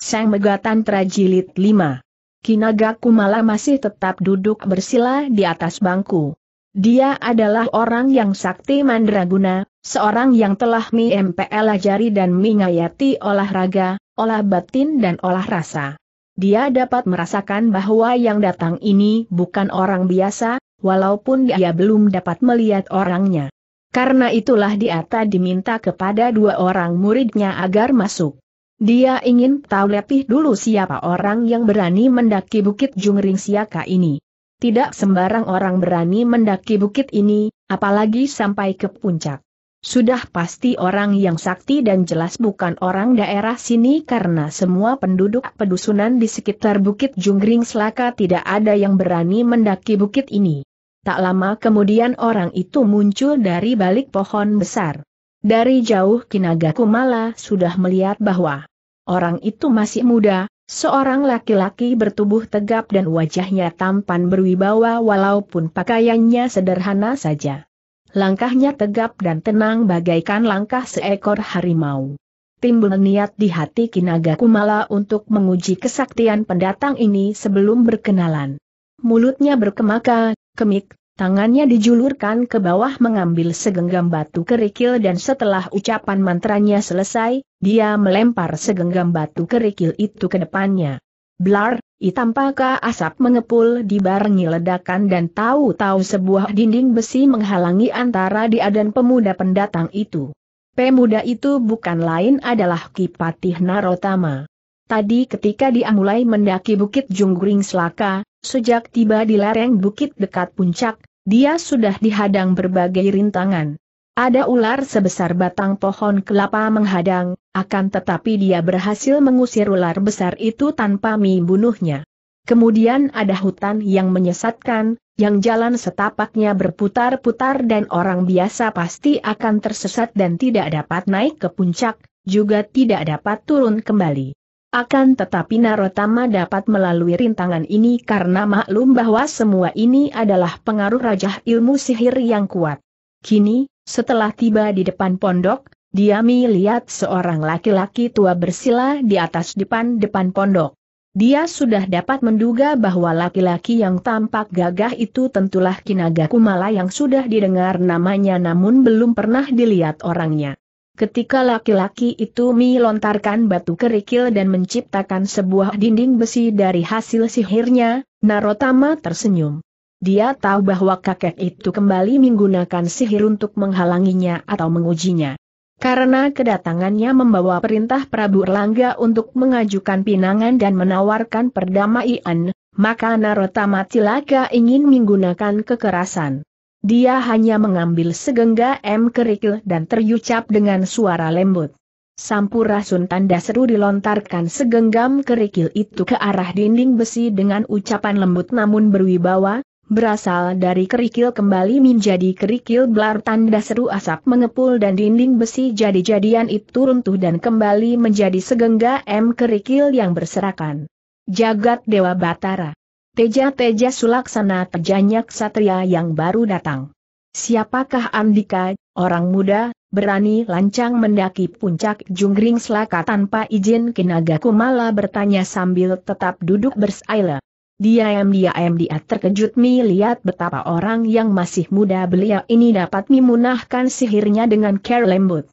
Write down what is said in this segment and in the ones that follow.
Sang Megatan Trajilit 5. Kinaga Kumala masih tetap duduk bersila di atas bangku. Dia adalah orang yang sakti mandraguna, seorang yang telah Mi MPL ajari dan mengayati olahraga, olah batin dan olah rasa. Dia dapat merasakan bahwa yang datang ini bukan orang biasa, walaupun dia belum dapat melihat orangnya. Karena itulah dia tadi diminta kepada dua orang muridnya agar masuk. Dia ingin tahu lebih dulu siapa orang yang berani mendaki Bukit Jungring Siaka ini. Tidak sembarang orang berani mendaki bukit ini, apalagi sampai ke puncak. Sudah pasti orang yang sakti dan jelas bukan orang daerah sini karena semua penduduk pedusunan di sekitar Bukit Jungring Selaka tidak ada yang berani mendaki bukit ini. Tak lama kemudian orang itu muncul dari balik pohon besar. Dari jauh Kinaga Kumala sudah melihat bahwa Orang itu masih muda, seorang laki-laki bertubuh tegap dan wajahnya tampan berwibawa walaupun pakaiannya sederhana saja. Langkahnya tegap dan tenang bagaikan langkah seekor harimau. Timbul niat di hati Kinaga Kumala untuk menguji kesaktian pendatang ini sebelum berkenalan. Mulutnya berkemaka, kemik, Tangannya dijulurkan ke bawah mengambil segenggam batu kerikil dan setelah ucapan mantranya selesai, dia melempar segenggam batu kerikil itu ke depannya. Blar, itampakah asap mengepul dibarengi ledakan dan tahu-tahu sebuah dinding besi menghalangi antara dia dan pemuda pendatang itu. Pemuda itu bukan lain adalah Kipatih Narotama. Tadi ketika dia mulai mendaki Bukit Junggring Selaka, sejak tiba di lereng bukit dekat puncak, dia sudah dihadang berbagai rintangan. Ada ular sebesar batang pohon kelapa menghadang, akan tetapi dia berhasil mengusir ular besar itu tanpa membunuhnya. Kemudian ada hutan yang menyesatkan, yang jalan setapaknya berputar-putar dan orang biasa pasti akan tersesat dan tidak dapat naik ke puncak, juga tidak dapat turun kembali. Akan tetapi Narotama dapat melalui rintangan ini karena maklum bahwa semua ini adalah pengaruh rajah ilmu sihir yang kuat. Kini, setelah tiba di depan pondok, dia melihat seorang laki-laki tua bersila di atas depan-depan pondok. Dia sudah dapat menduga bahwa laki-laki yang tampak gagah itu tentulah Kinaga Kumala yang sudah didengar namanya namun belum pernah dilihat orangnya. Ketika laki-laki itu melontarkan batu kerikil dan menciptakan sebuah dinding besi dari hasil sihirnya, Narotama tersenyum. Dia tahu bahwa kakek itu kembali menggunakan sihir untuk menghalanginya atau mengujinya. Karena kedatangannya membawa perintah Prabu Erlangga untuk mengajukan pinangan dan menawarkan perdamaian, maka Narotama cilaka ingin menggunakan kekerasan. Dia hanya mengambil segenggam kerikil dan terucap dengan suara lembut. Sampurasun tanda seru dilontarkan segenggam kerikil itu ke arah dinding besi dengan ucapan lembut namun berwibawa, berasal dari kerikil kembali menjadi kerikil belar tanda seru asap mengepul dan dinding besi jadi-jadian itu runtuh dan kembali menjadi segenggam kerikil yang berserakan. Jagat Dewa Batara Teja-teja sulaksana tejanya ksatria yang baru datang. Siapakah Andika, orang muda, berani lancang mendaki puncak Jungring Selaka tanpa izin Kinaga Kumala bertanya sambil tetap duduk bersaila. Diam-diam dia terkejut lihat betapa orang yang masih muda belia ini dapat memunahkan sihirnya dengan care lembut.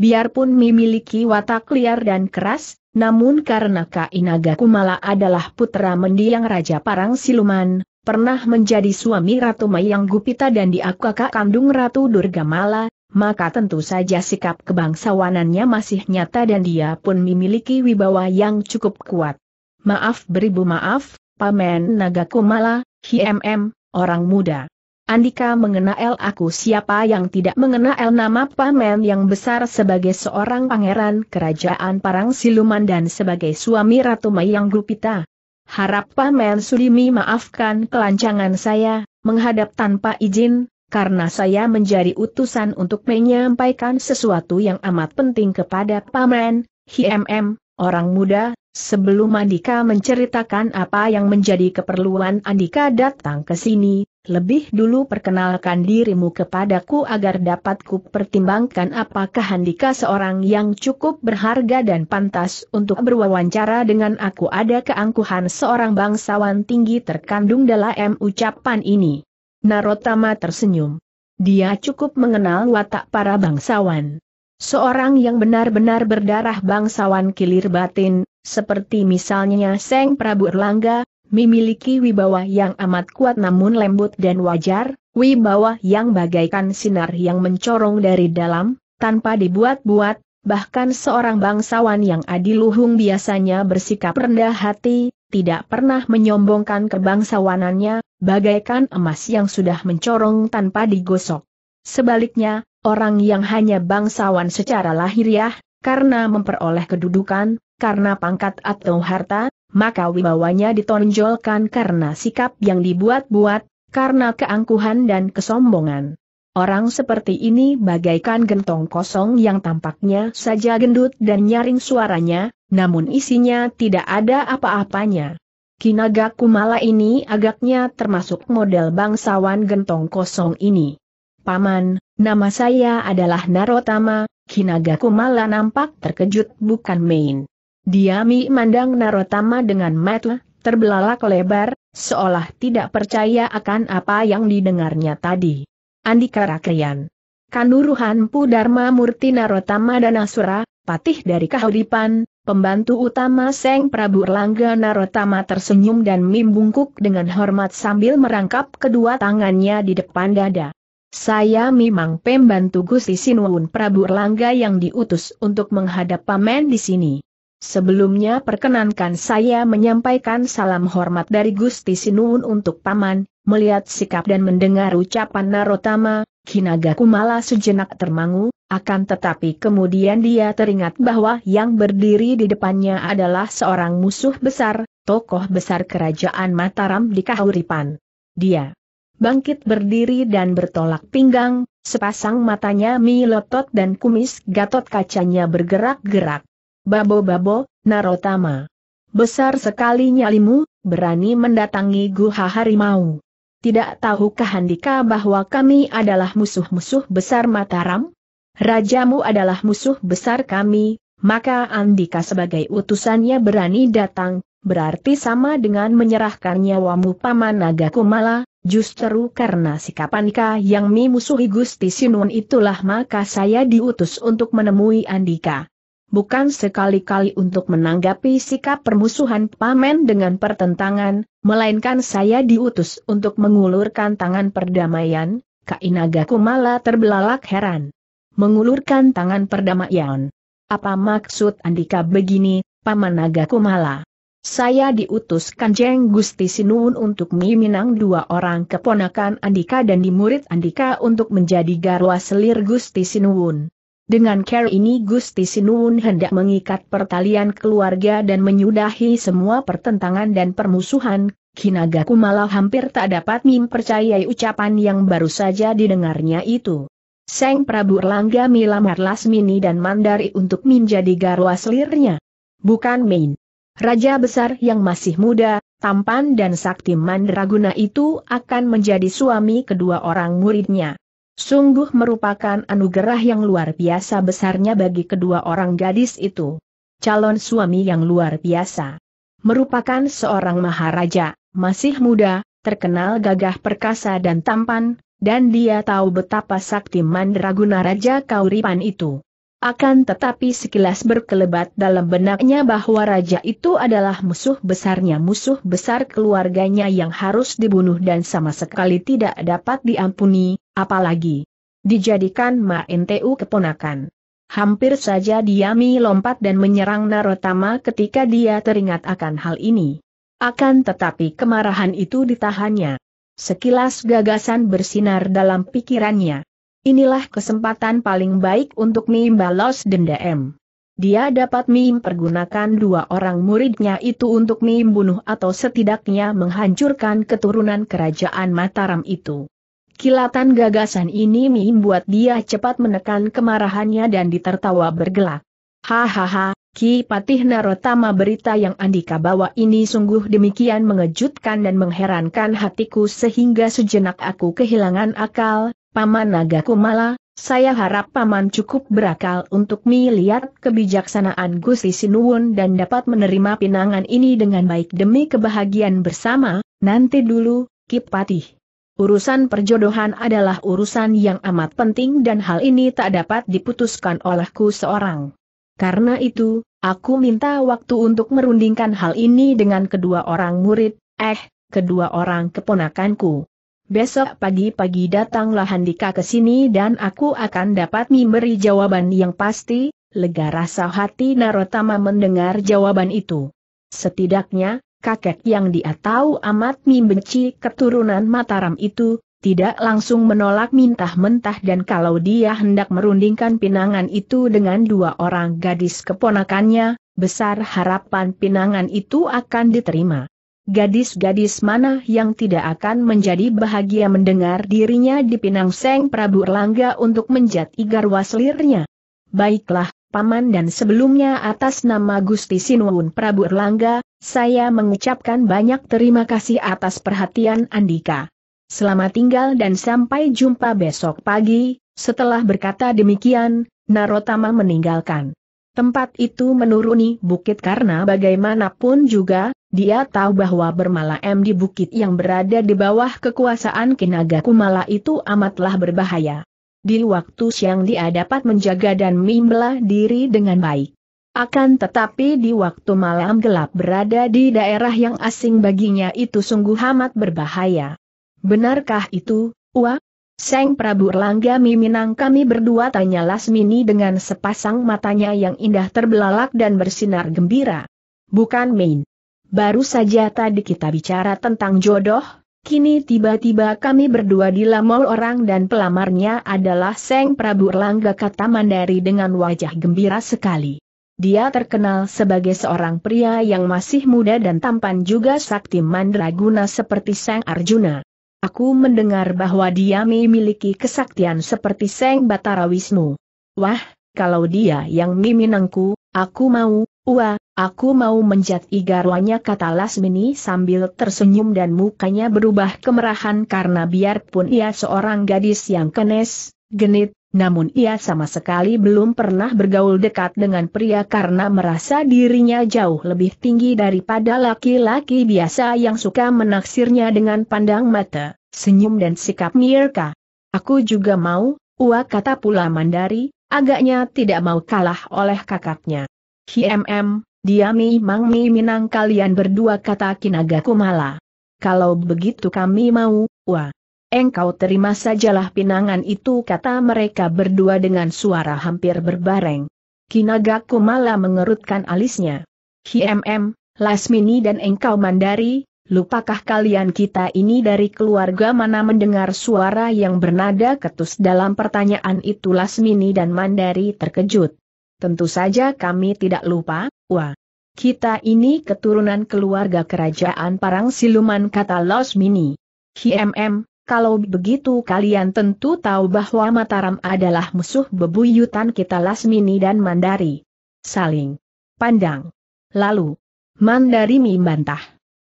Biarpun memiliki watak liar dan keras, namun karena Kainaga Kumala adalah putra mendiang Raja Parang Siluman, pernah menjadi suami Ratu Mayang Gupita dan dia kandung Ratu Durga Mala, maka tentu saja sikap kebangsawanannya masih nyata dan dia pun memiliki wibawa yang cukup kuat. Maaf beribu maaf, Pamen Kumala, HMM, orang muda. Andika mengenal aku siapa yang tidak mengenal nama paman yang besar sebagai seorang pangeran kerajaan parang siluman dan sebagai suami Ratu Mayang Gupita. Harap paman Sudimi maafkan kelancangan saya, menghadap tanpa izin, karena saya menjadi utusan untuk menyampaikan sesuatu yang amat penting kepada Paman, HMM, orang muda, sebelum Andika menceritakan apa yang menjadi keperluan Andika datang ke sini, lebih dulu perkenalkan dirimu kepadaku agar dapat kupertimbangkan pertimbangkan apakah Handika seorang yang cukup berharga dan pantas untuk berwawancara dengan aku ada keangkuhan seorang bangsawan tinggi terkandung dalam ucapan ini. Narotama tersenyum. Dia cukup mengenal watak para bangsawan. Seorang yang benar-benar berdarah bangsawan kilir batin, seperti misalnya Seng Prabu Erlangga, memiliki wibawa yang amat kuat namun lembut dan wajar, wibawa yang bagaikan sinar yang mencorong dari dalam, tanpa dibuat-buat, bahkan seorang bangsawan yang adiluhung biasanya bersikap rendah hati, tidak pernah menyombongkan kebangsawanannya, bagaikan emas yang sudah mencorong tanpa digosok. Sebaliknya, orang yang hanya bangsawan secara lahiriah, karena memperoleh kedudukan, karena pangkat atau harta, maka wibawanya ditonjolkan karena sikap yang dibuat-buat, karena keangkuhan dan kesombongan. Orang seperti ini bagaikan gentong kosong yang tampaknya saja gendut dan nyaring suaranya, namun isinya tidak ada apa-apanya. Kinaga Kumala ini agaknya termasuk model bangsawan gentong kosong ini. Paman, nama saya adalah Narotama, Kinaga Kumala nampak terkejut bukan main. Diami mandang Narotama dengan mata, terbelalak lebar, seolah tidak percaya akan apa yang didengarnya tadi. Andika Rakrian. Kanuruhan Pudarma Murti Narotama dan Asura, patih dari Kahudipan, pembantu utama Seng Prabu Erlangga Narotama tersenyum dan membungkuk dengan hormat sambil merangkap kedua tangannya di depan dada. Saya memang pembantu Gusti Sinuun Prabu Erlangga yang diutus untuk menghadap pamen di sini. Sebelumnya perkenankan saya menyampaikan salam hormat dari Gusti Sinuun untuk Paman, melihat sikap dan mendengar ucapan Narotama, Kinaga Kumala sejenak termangu, akan tetapi kemudian dia teringat bahwa yang berdiri di depannya adalah seorang musuh besar, tokoh besar kerajaan Mataram di Kahuripan. Dia bangkit berdiri dan bertolak pinggang, sepasang matanya milotot dan kumis gatot kacanya bergerak-gerak. Babo-babo, Narotama. Besar sekali nyalimu, berani mendatangi Guha Harimau. Tidak tahukah Handika bahwa kami adalah musuh-musuh besar Mataram? Rajamu adalah musuh besar kami, maka Andika sebagai utusannya berani datang, berarti sama dengan menyerahkan nyawamu Paman Naga Kumala, justru karena sikap Andika yang memusuhi Gusti Sinun itulah maka saya diutus untuk menemui Andika bukan sekali-kali untuk menanggapi sikap permusuhan pamen dengan pertentangan, melainkan saya diutus untuk mengulurkan tangan perdamaian, Kainaga Kumala terbelalak heran. Mengulurkan tangan perdamaian. Apa maksud Andika begini, Paman Naga Kumala? Saya diutus Kanjeng Gusti Sinuun untuk meminang dua orang keponakan Andika dan di murid Andika untuk menjadi garwa selir Gusti Sinuun. Dengan care ini Gusti Sinuun hendak mengikat pertalian keluarga dan menyudahi semua pertentangan dan permusuhan, Kinagaku malah hampir tak dapat mempercayai ucapan yang baru saja didengarnya itu. Seng Prabu Erlangga milamar Lasmini dan Mandari untuk menjadi garwa selirnya. Bukan main. Raja besar yang masih muda, tampan dan sakti Mandraguna itu akan menjadi suami kedua orang muridnya. Sungguh merupakan anugerah yang luar biasa besarnya bagi kedua orang gadis itu. Calon suami yang luar biasa. Merupakan seorang maharaja, masih muda, terkenal gagah perkasa dan tampan, dan dia tahu betapa sakti Mandraguna Raja Kauripan itu. Akan tetapi sekilas berkelebat dalam benaknya bahwa raja itu adalah musuh besarnya musuh besar keluarganya yang harus dibunuh dan sama sekali tidak dapat diampuni, apalagi dijadikan main tu keponakan. Hampir saja Diami lompat dan menyerang Narotama ketika dia teringat akan hal ini. Akan tetapi kemarahan itu ditahannya. Sekilas gagasan bersinar dalam pikirannya. Inilah kesempatan paling baik untuk Mim dendam. Dia dapat Mim pergunakan dua orang muridnya itu untuk Mim bunuh atau setidaknya menghancurkan keturunan kerajaan Mataram itu. Kilatan gagasan ini membuat dia cepat menekan kemarahannya dan ditertawa bergelak. Hahaha, Ki Patih Narotama berita yang Andika bawa ini sungguh demikian mengejutkan dan mengherankan hatiku sehingga sejenak aku kehilangan akal, Paman Naga Kumala, saya harap Paman cukup berakal untuk melihat kebijaksanaan Gusti Sinuwun dan dapat menerima pinangan ini dengan baik demi kebahagiaan bersama, nanti dulu, Kipatih. Urusan perjodohan adalah urusan yang amat penting dan hal ini tak dapat diputuskan olehku seorang. Karena itu, aku minta waktu untuk merundingkan hal ini dengan kedua orang murid, eh, kedua orang keponakanku. Besok pagi-pagi datanglah Handika ke sini dan aku akan dapat memberi jawaban yang pasti, lega rasa hati Narotama mendengar jawaban itu. Setidaknya, kakek yang dia tahu amat membenci keturunan Mataram itu, tidak langsung menolak mintah mentah dan kalau dia hendak merundingkan pinangan itu dengan dua orang gadis keponakannya, besar harapan pinangan itu akan diterima. Gadis-gadis mana yang tidak akan menjadi bahagia mendengar dirinya dipinang Seng Prabu Erlangga untuk menjadi igar lirnya? Baiklah, Paman dan sebelumnya atas nama Gusti Sinuun Prabu Erlangga, saya mengucapkan banyak terima kasih atas perhatian Andika. Selamat tinggal dan sampai jumpa besok pagi, setelah berkata demikian, Narotama meninggalkan. Tempat itu menuruni bukit karena bagaimanapun juga, dia tahu bahwa bermalam di bukit yang berada di bawah kekuasaan Kinaga Kumala itu amatlah berbahaya. Di waktu siang dia dapat menjaga dan membelah diri dengan baik. Akan tetapi di waktu malam gelap berada di daerah yang asing baginya itu sungguh amat berbahaya. Benarkah itu, Wah, Seng Prabu Erlangga Miminang kami berdua tanya Lasmini dengan sepasang matanya yang indah terbelalak dan bersinar gembira. Bukan main. Baru saja tadi kita bicara tentang jodoh, kini tiba-tiba kami berdua dilamol orang dan pelamarnya adalah Seng Prabu Erlangga kata Mandari dengan wajah gembira sekali. Dia terkenal sebagai seorang pria yang masih muda dan tampan juga sakti mandraguna seperti Seng Arjuna. Aku mendengar bahwa dia memiliki kesaktian seperti Seng Batara Wisnu. Wah, kalau dia yang miminangku, aku mau, wah, aku mau menjat igarwanya kata Lasmini sambil tersenyum dan mukanya berubah kemerahan karena biarpun ia seorang gadis yang kenes, genit, namun ia sama sekali belum pernah bergaul dekat dengan pria karena merasa dirinya jauh lebih tinggi daripada laki-laki biasa yang suka menaksirnya dengan pandang mata, senyum dan sikap Mirka. Aku juga mau, Ua kata pula Mandari, agaknya tidak mau kalah oleh kakaknya. HMM, dia memang minang kalian berdua kata Kinaga Kumala. Kalau begitu kami mau, wah. Engkau terima sajalah pinangan itu kata mereka berdua dengan suara hampir berbareng. Kinagaku malah mengerutkan alisnya. Hmm, Lasmini dan engkau Mandari, lupakah kalian kita ini dari keluarga mana mendengar suara yang bernada ketus dalam pertanyaan itu Lasmini dan Mandari terkejut. Tentu saja kami tidak lupa, wah. Kita ini keturunan keluarga kerajaan Parang Siluman kata Lasmini. Hmm, kalau begitu kalian tentu tahu bahwa Mataram adalah musuh bebuyutan kita Lasmini dan Mandari. Saling pandang. Lalu, Mandari membantah.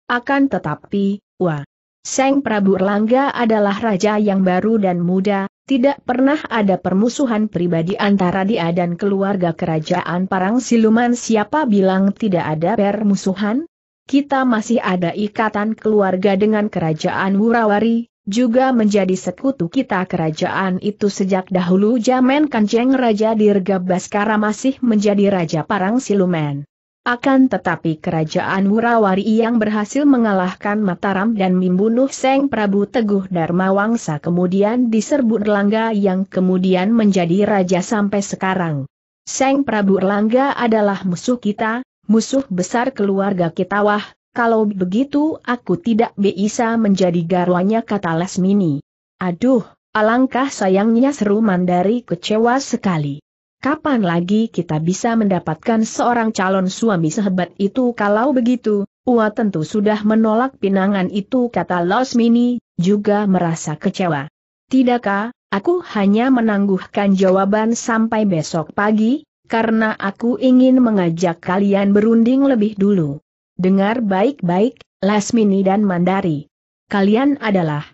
Akan tetapi, wah, Seng Prabu Erlangga adalah raja yang baru dan muda, tidak pernah ada permusuhan pribadi antara dia dan keluarga kerajaan Parang Siluman siapa bilang tidak ada permusuhan? Kita masih ada ikatan keluarga dengan kerajaan Wurawari, juga menjadi sekutu kita kerajaan itu sejak dahulu Jaman Kanjeng Raja Dirga Baskara masih menjadi Raja Parang Siluman. Akan tetapi kerajaan Murawari yang berhasil mengalahkan Mataram dan membunuh Seng Prabu Teguh Dharma Wangsa kemudian diserbu Erlangga yang kemudian menjadi raja sampai sekarang. Seng Prabu Erlangga adalah musuh kita, musuh besar keluarga kita wah, kalau begitu aku tidak bisa menjadi garwanya kata Lesmini. Aduh, alangkah sayangnya seru Mandari kecewa sekali. Kapan lagi kita bisa mendapatkan seorang calon suami sehebat itu kalau begitu, Ua tentu sudah menolak pinangan itu kata Lesmini, juga merasa kecewa. Tidakkah, aku hanya menangguhkan jawaban sampai besok pagi, karena aku ingin mengajak kalian berunding lebih dulu. Dengar baik-baik, Lasmini dan Mandari. Kalian adalah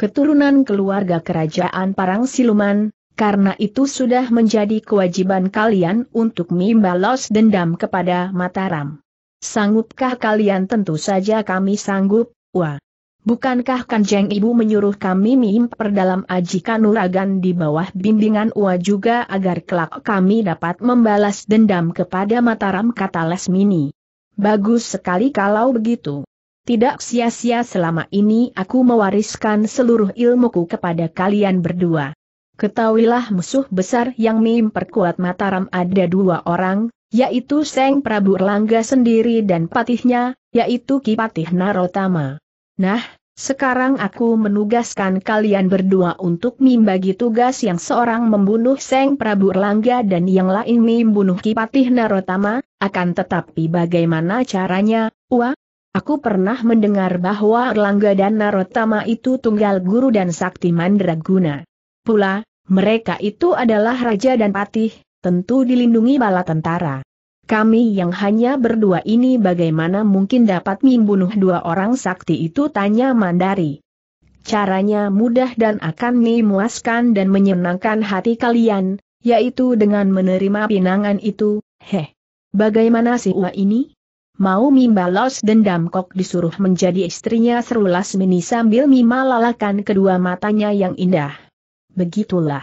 keturunan keluarga kerajaan Parang Siluman, karena itu sudah menjadi kewajiban kalian untuk membalas dendam kepada Mataram. Sanggupkah kalian tentu saja kami sanggup, wah. Bukankah Kanjeng Ibu menyuruh kami memperdalam aji kanuragan di bawah bimbingan Ua juga agar kelak kami dapat membalas dendam kepada Mataram kata Lasmini. Bagus sekali kalau begitu. Tidak sia-sia selama ini aku mewariskan seluruh ilmuku kepada kalian berdua. Ketahuilah musuh besar yang memperkuat Mataram ada dua orang, yaitu Seng Prabu Erlangga sendiri dan patihnya, yaitu Kipatih Narotama. Nah, sekarang aku menugaskan kalian berdua untuk membagi tugas yang seorang membunuh Seng Prabu Erlangga dan yang lain membunuh Kipatih Narotama, akan tetapi bagaimana caranya, Wah? Aku pernah mendengar bahwa Erlangga dan Narotama itu tunggal guru dan sakti mandraguna. Pula, mereka itu adalah raja dan patih, tentu dilindungi bala tentara. Kami yang hanya berdua ini bagaimana mungkin dapat membunuh dua orang sakti itu tanya Mandari. Caranya mudah dan akan memuaskan dan menyenangkan hati kalian, yaitu dengan menerima pinangan itu, heh. Bagaimana sih Ua ini? Mau mimbalos dendam kok disuruh menjadi istrinya serulas mini sambil Mima kedua matanya yang indah. Begitulah.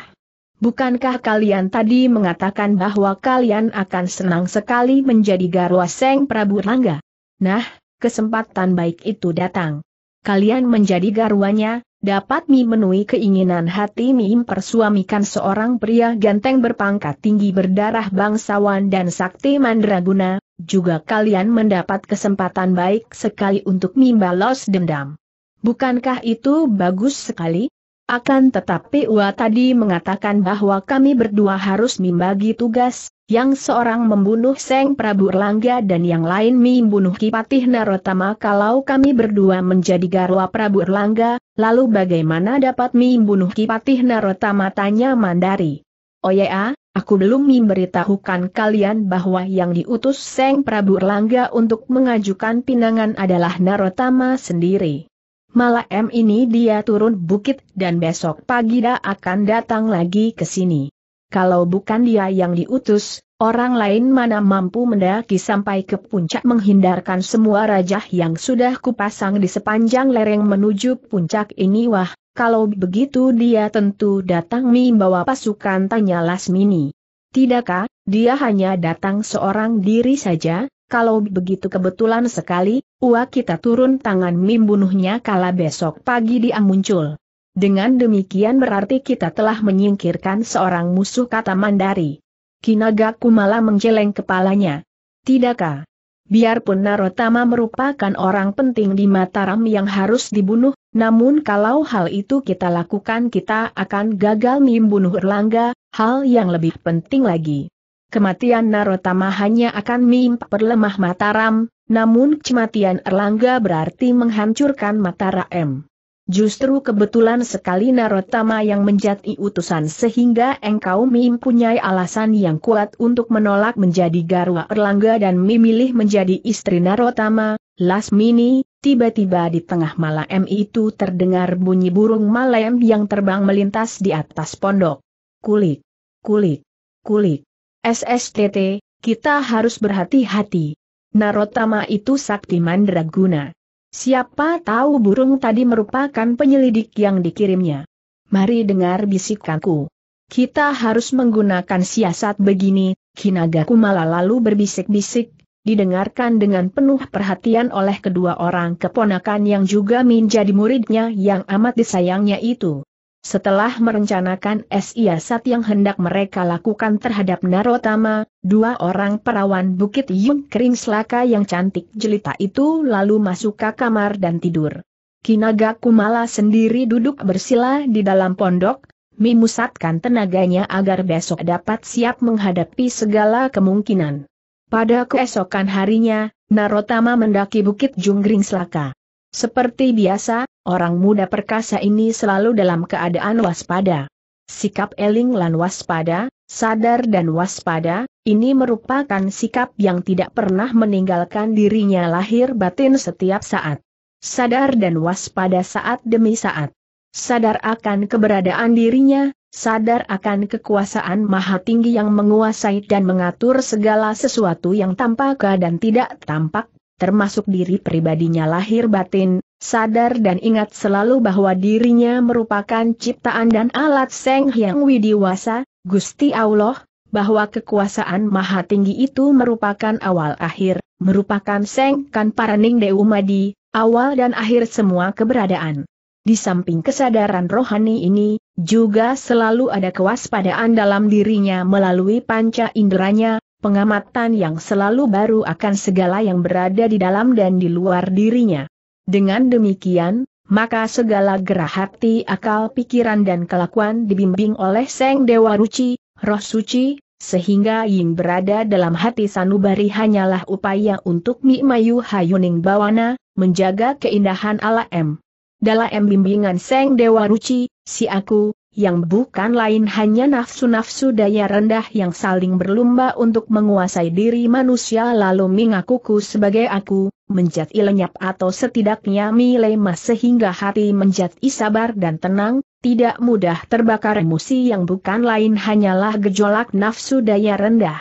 Bukankah kalian tadi mengatakan bahwa kalian akan senang sekali menjadi garwa Seng Prabu Rangga? Nah, kesempatan baik itu datang. Kalian menjadi garwanya, dapat memenuhi keinginan hati mim persuamikan seorang pria ganteng berpangkat tinggi berdarah bangsawan dan sakti mandraguna, juga kalian mendapat kesempatan baik sekali untuk membalas dendam. Bukankah itu bagus sekali? Akan tetapi Ua tadi mengatakan bahwa kami berdua harus membagi tugas, yang seorang membunuh Seng Prabu Erlangga dan yang lain membunuh Kipatih Narotama kalau kami berdua menjadi garwa Prabu Erlangga, lalu bagaimana dapat membunuh Kipatih Narotama tanya Mandari. Oh ya, aku belum memberitahukan kalian bahwa yang diutus Seng Prabu Erlangga untuk mengajukan pinangan adalah Narotama sendiri malam ini dia turun bukit dan besok pagi dia akan datang lagi ke sini. Kalau bukan dia yang diutus, orang lain mana mampu mendaki sampai ke puncak menghindarkan semua rajah yang sudah kupasang di sepanjang lereng menuju puncak ini wah, kalau begitu dia tentu datang membawa pasukan tanya Lasmini. Tidakkah, dia hanya datang seorang diri saja, kalau begitu kebetulan sekali, uak kita turun tangan membunuhnya kala besok pagi dia muncul. Dengan demikian berarti kita telah menyingkirkan seorang musuh kata Mandari. Kinagaku malah menjeleng kepalanya. Tidakkah? Biarpun Narotama merupakan orang penting di Mataram yang harus dibunuh, namun kalau hal itu kita lakukan kita akan gagal membunuh Erlangga, hal yang lebih penting lagi kematian Narotama hanya akan mimpi perlemah Mataram, namun kematian Erlangga berarti menghancurkan Mataram. Justru kebetulan sekali Narotama yang menjadi utusan sehingga engkau mempunyai alasan yang kuat untuk menolak menjadi garwa Erlangga dan memilih menjadi istri Narotama, Lasmini, tiba-tiba di tengah malam itu terdengar bunyi burung malam yang terbang melintas di atas pondok. Kulik, kulik, kulik. SSTT, kita harus berhati-hati. Narotama itu sakti mandraguna. Siapa tahu burung tadi merupakan penyelidik yang dikirimnya. Mari dengar bisikanku. Kita harus menggunakan siasat begini, Kinagaku malah lalu berbisik-bisik, didengarkan dengan penuh perhatian oleh kedua orang keponakan yang juga menjadi muridnya yang amat disayangnya itu. Setelah merencanakan siasat yang hendak mereka lakukan terhadap Narotama, dua orang perawan Bukit Yung Kering Selaka yang cantik jelita itu lalu masuk ke kamar dan tidur. Kinaga Kumala sendiri duduk bersila di dalam pondok, memusatkan tenaganya agar besok dapat siap menghadapi segala kemungkinan. Pada keesokan harinya, Narotama mendaki Bukit Kering Selaka. Seperti biasa, orang muda perkasa ini selalu dalam keadaan waspada. Sikap eling lan waspada, sadar dan waspada, ini merupakan sikap yang tidak pernah meninggalkan dirinya lahir batin setiap saat. Sadar dan waspada saat demi saat. Sadar akan keberadaan dirinya, sadar akan kekuasaan maha tinggi yang menguasai dan mengatur segala sesuatu yang tampak dan tidak tampak termasuk diri pribadinya lahir batin, sadar dan ingat selalu bahwa dirinya merupakan ciptaan dan alat Seng Hyang Widiwasa, Gusti Allah, bahwa kekuasaan maha tinggi itu merupakan awal akhir, merupakan Seng Kan Paraning Deumadi, awal dan akhir semua keberadaan. Di samping kesadaran rohani ini, juga selalu ada kewaspadaan dalam dirinya melalui panca inderanya, pengamatan yang selalu baru akan segala yang berada di dalam dan di luar dirinya. Dengan demikian, maka segala gerah hati akal pikiran dan kelakuan dibimbing oleh Seng Dewa Ruci, roh suci, sehingga yang berada dalam hati sanubari hanyalah upaya untuk Mayu Hayuning Bawana, menjaga keindahan ala M. Dalam bimbingan Seng Dewa Ruci, si aku, yang bukan lain hanya nafsu-nafsu daya rendah yang saling berlomba untuk menguasai diri manusia lalu mengakuku sebagai aku, menjadi lenyap atau setidaknya milema sehingga hati menjadi sabar dan tenang, tidak mudah terbakar emosi yang bukan lain hanyalah gejolak nafsu daya rendah.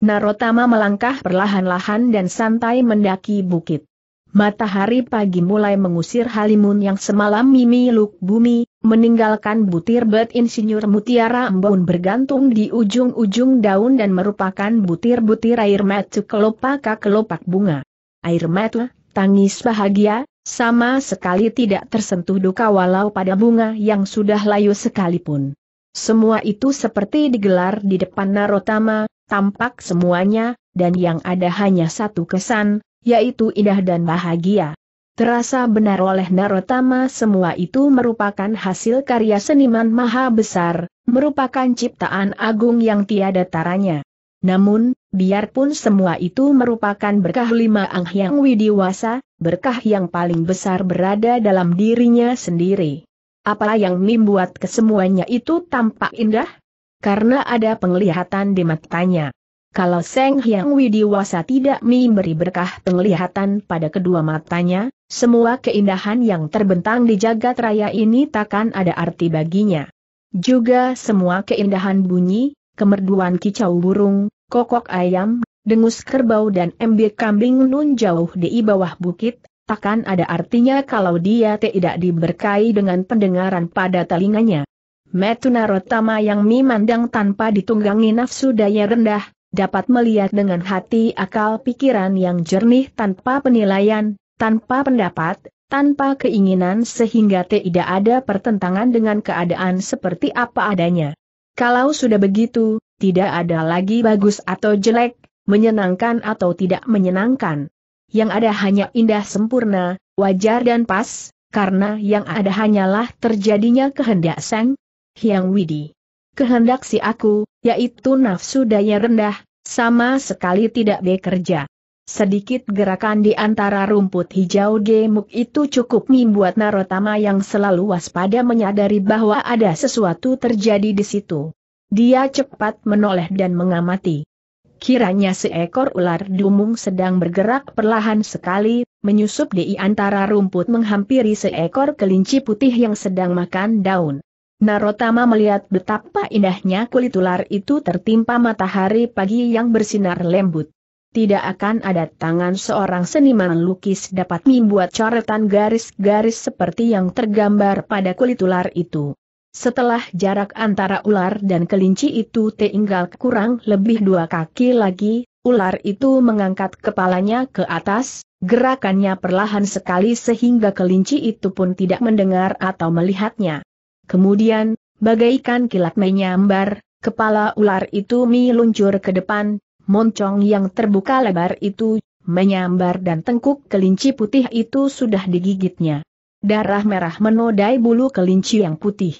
Narotama melangkah perlahan-lahan dan santai mendaki bukit matahari pagi mulai mengusir halimun yang semalam mimi luk bumi, meninggalkan butir bet insinyur mutiara embun bergantung di ujung-ujung daun dan merupakan butir-butir air mata kelopak kelopak bunga. Air mata, tangis bahagia, sama sekali tidak tersentuh duka walau pada bunga yang sudah layu sekalipun. Semua itu seperti digelar di depan Narotama, tampak semuanya, dan yang ada hanya satu kesan, yaitu indah dan bahagia. Terasa benar oleh Narotama semua itu merupakan hasil karya seniman maha besar, merupakan ciptaan agung yang tiada taranya. Namun, biarpun semua itu merupakan berkah lima ang yang widiwasa, berkah yang paling besar berada dalam dirinya sendiri. Apa yang membuat kesemuanya itu tampak indah? Karena ada penglihatan di matanya. Kalau Seng Hyang Widiwasa tidak memberi berkah penglihatan pada kedua matanya, semua keindahan yang terbentang di jagat raya ini takkan ada arti baginya. Juga semua keindahan bunyi, kemerduan kicau burung, kokok ayam, dengus kerbau dan embir kambing nun jauh di bawah bukit, takkan ada artinya kalau dia tidak diberkai dengan pendengaran pada telinganya. Metunarotama yang memandang tanpa ditunggangi nafsu daya rendah, dapat melihat dengan hati akal pikiran yang jernih tanpa penilaian, tanpa pendapat, tanpa keinginan sehingga tidak ada pertentangan dengan keadaan seperti apa adanya. Kalau sudah begitu, tidak ada lagi bagus atau jelek, menyenangkan atau tidak menyenangkan. Yang ada hanya indah sempurna, wajar dan pas, karena yang ada hanyalah terjadinya kehendak Sang Hyang Widi. Kehendak si aku, yaitu nafsu daya rendah, sama sekali tidak bekerja. Sedikit gerakan di antara rumput hijau gemuk itu cukup membuat Narotama yang selalu waspada menyadari bahwa ada sesuatu terjadi di situ. Dia cepat menoleh dan mengamati. Kiranya seekor ular dumung sedang bergerak perlahan sekali, menyusup di antara rumput menghampiri seekor kelinci putih yang sedang makan daun. Narotama melihat betapa indahnya kulit ular itu tertimpa matahari pagi yang bersinar lembut. Tidak akan ada tangan seorang seniman lukis dapat membuat coretan garis-garis seperti yang tergambar pada kulit ular itu. Setelah jarak antara ular dan kelinci itu tinggal kurang lebih dua kaki lagi, ular itu mengangkat kepalanya ke atas, gerakannya perlahan sekali sehingga kelinci itu pun tidak mendengar atau melihatnya. Kemudian, bagaikan kilat menyambar, kepala ular itu meluncur ke depan, moncong yang terbuka lebar itu, menyambar dan tengkuk kelinci putih itu sudah digigitnya. Darah merah menodai bulu kelinci yang putih.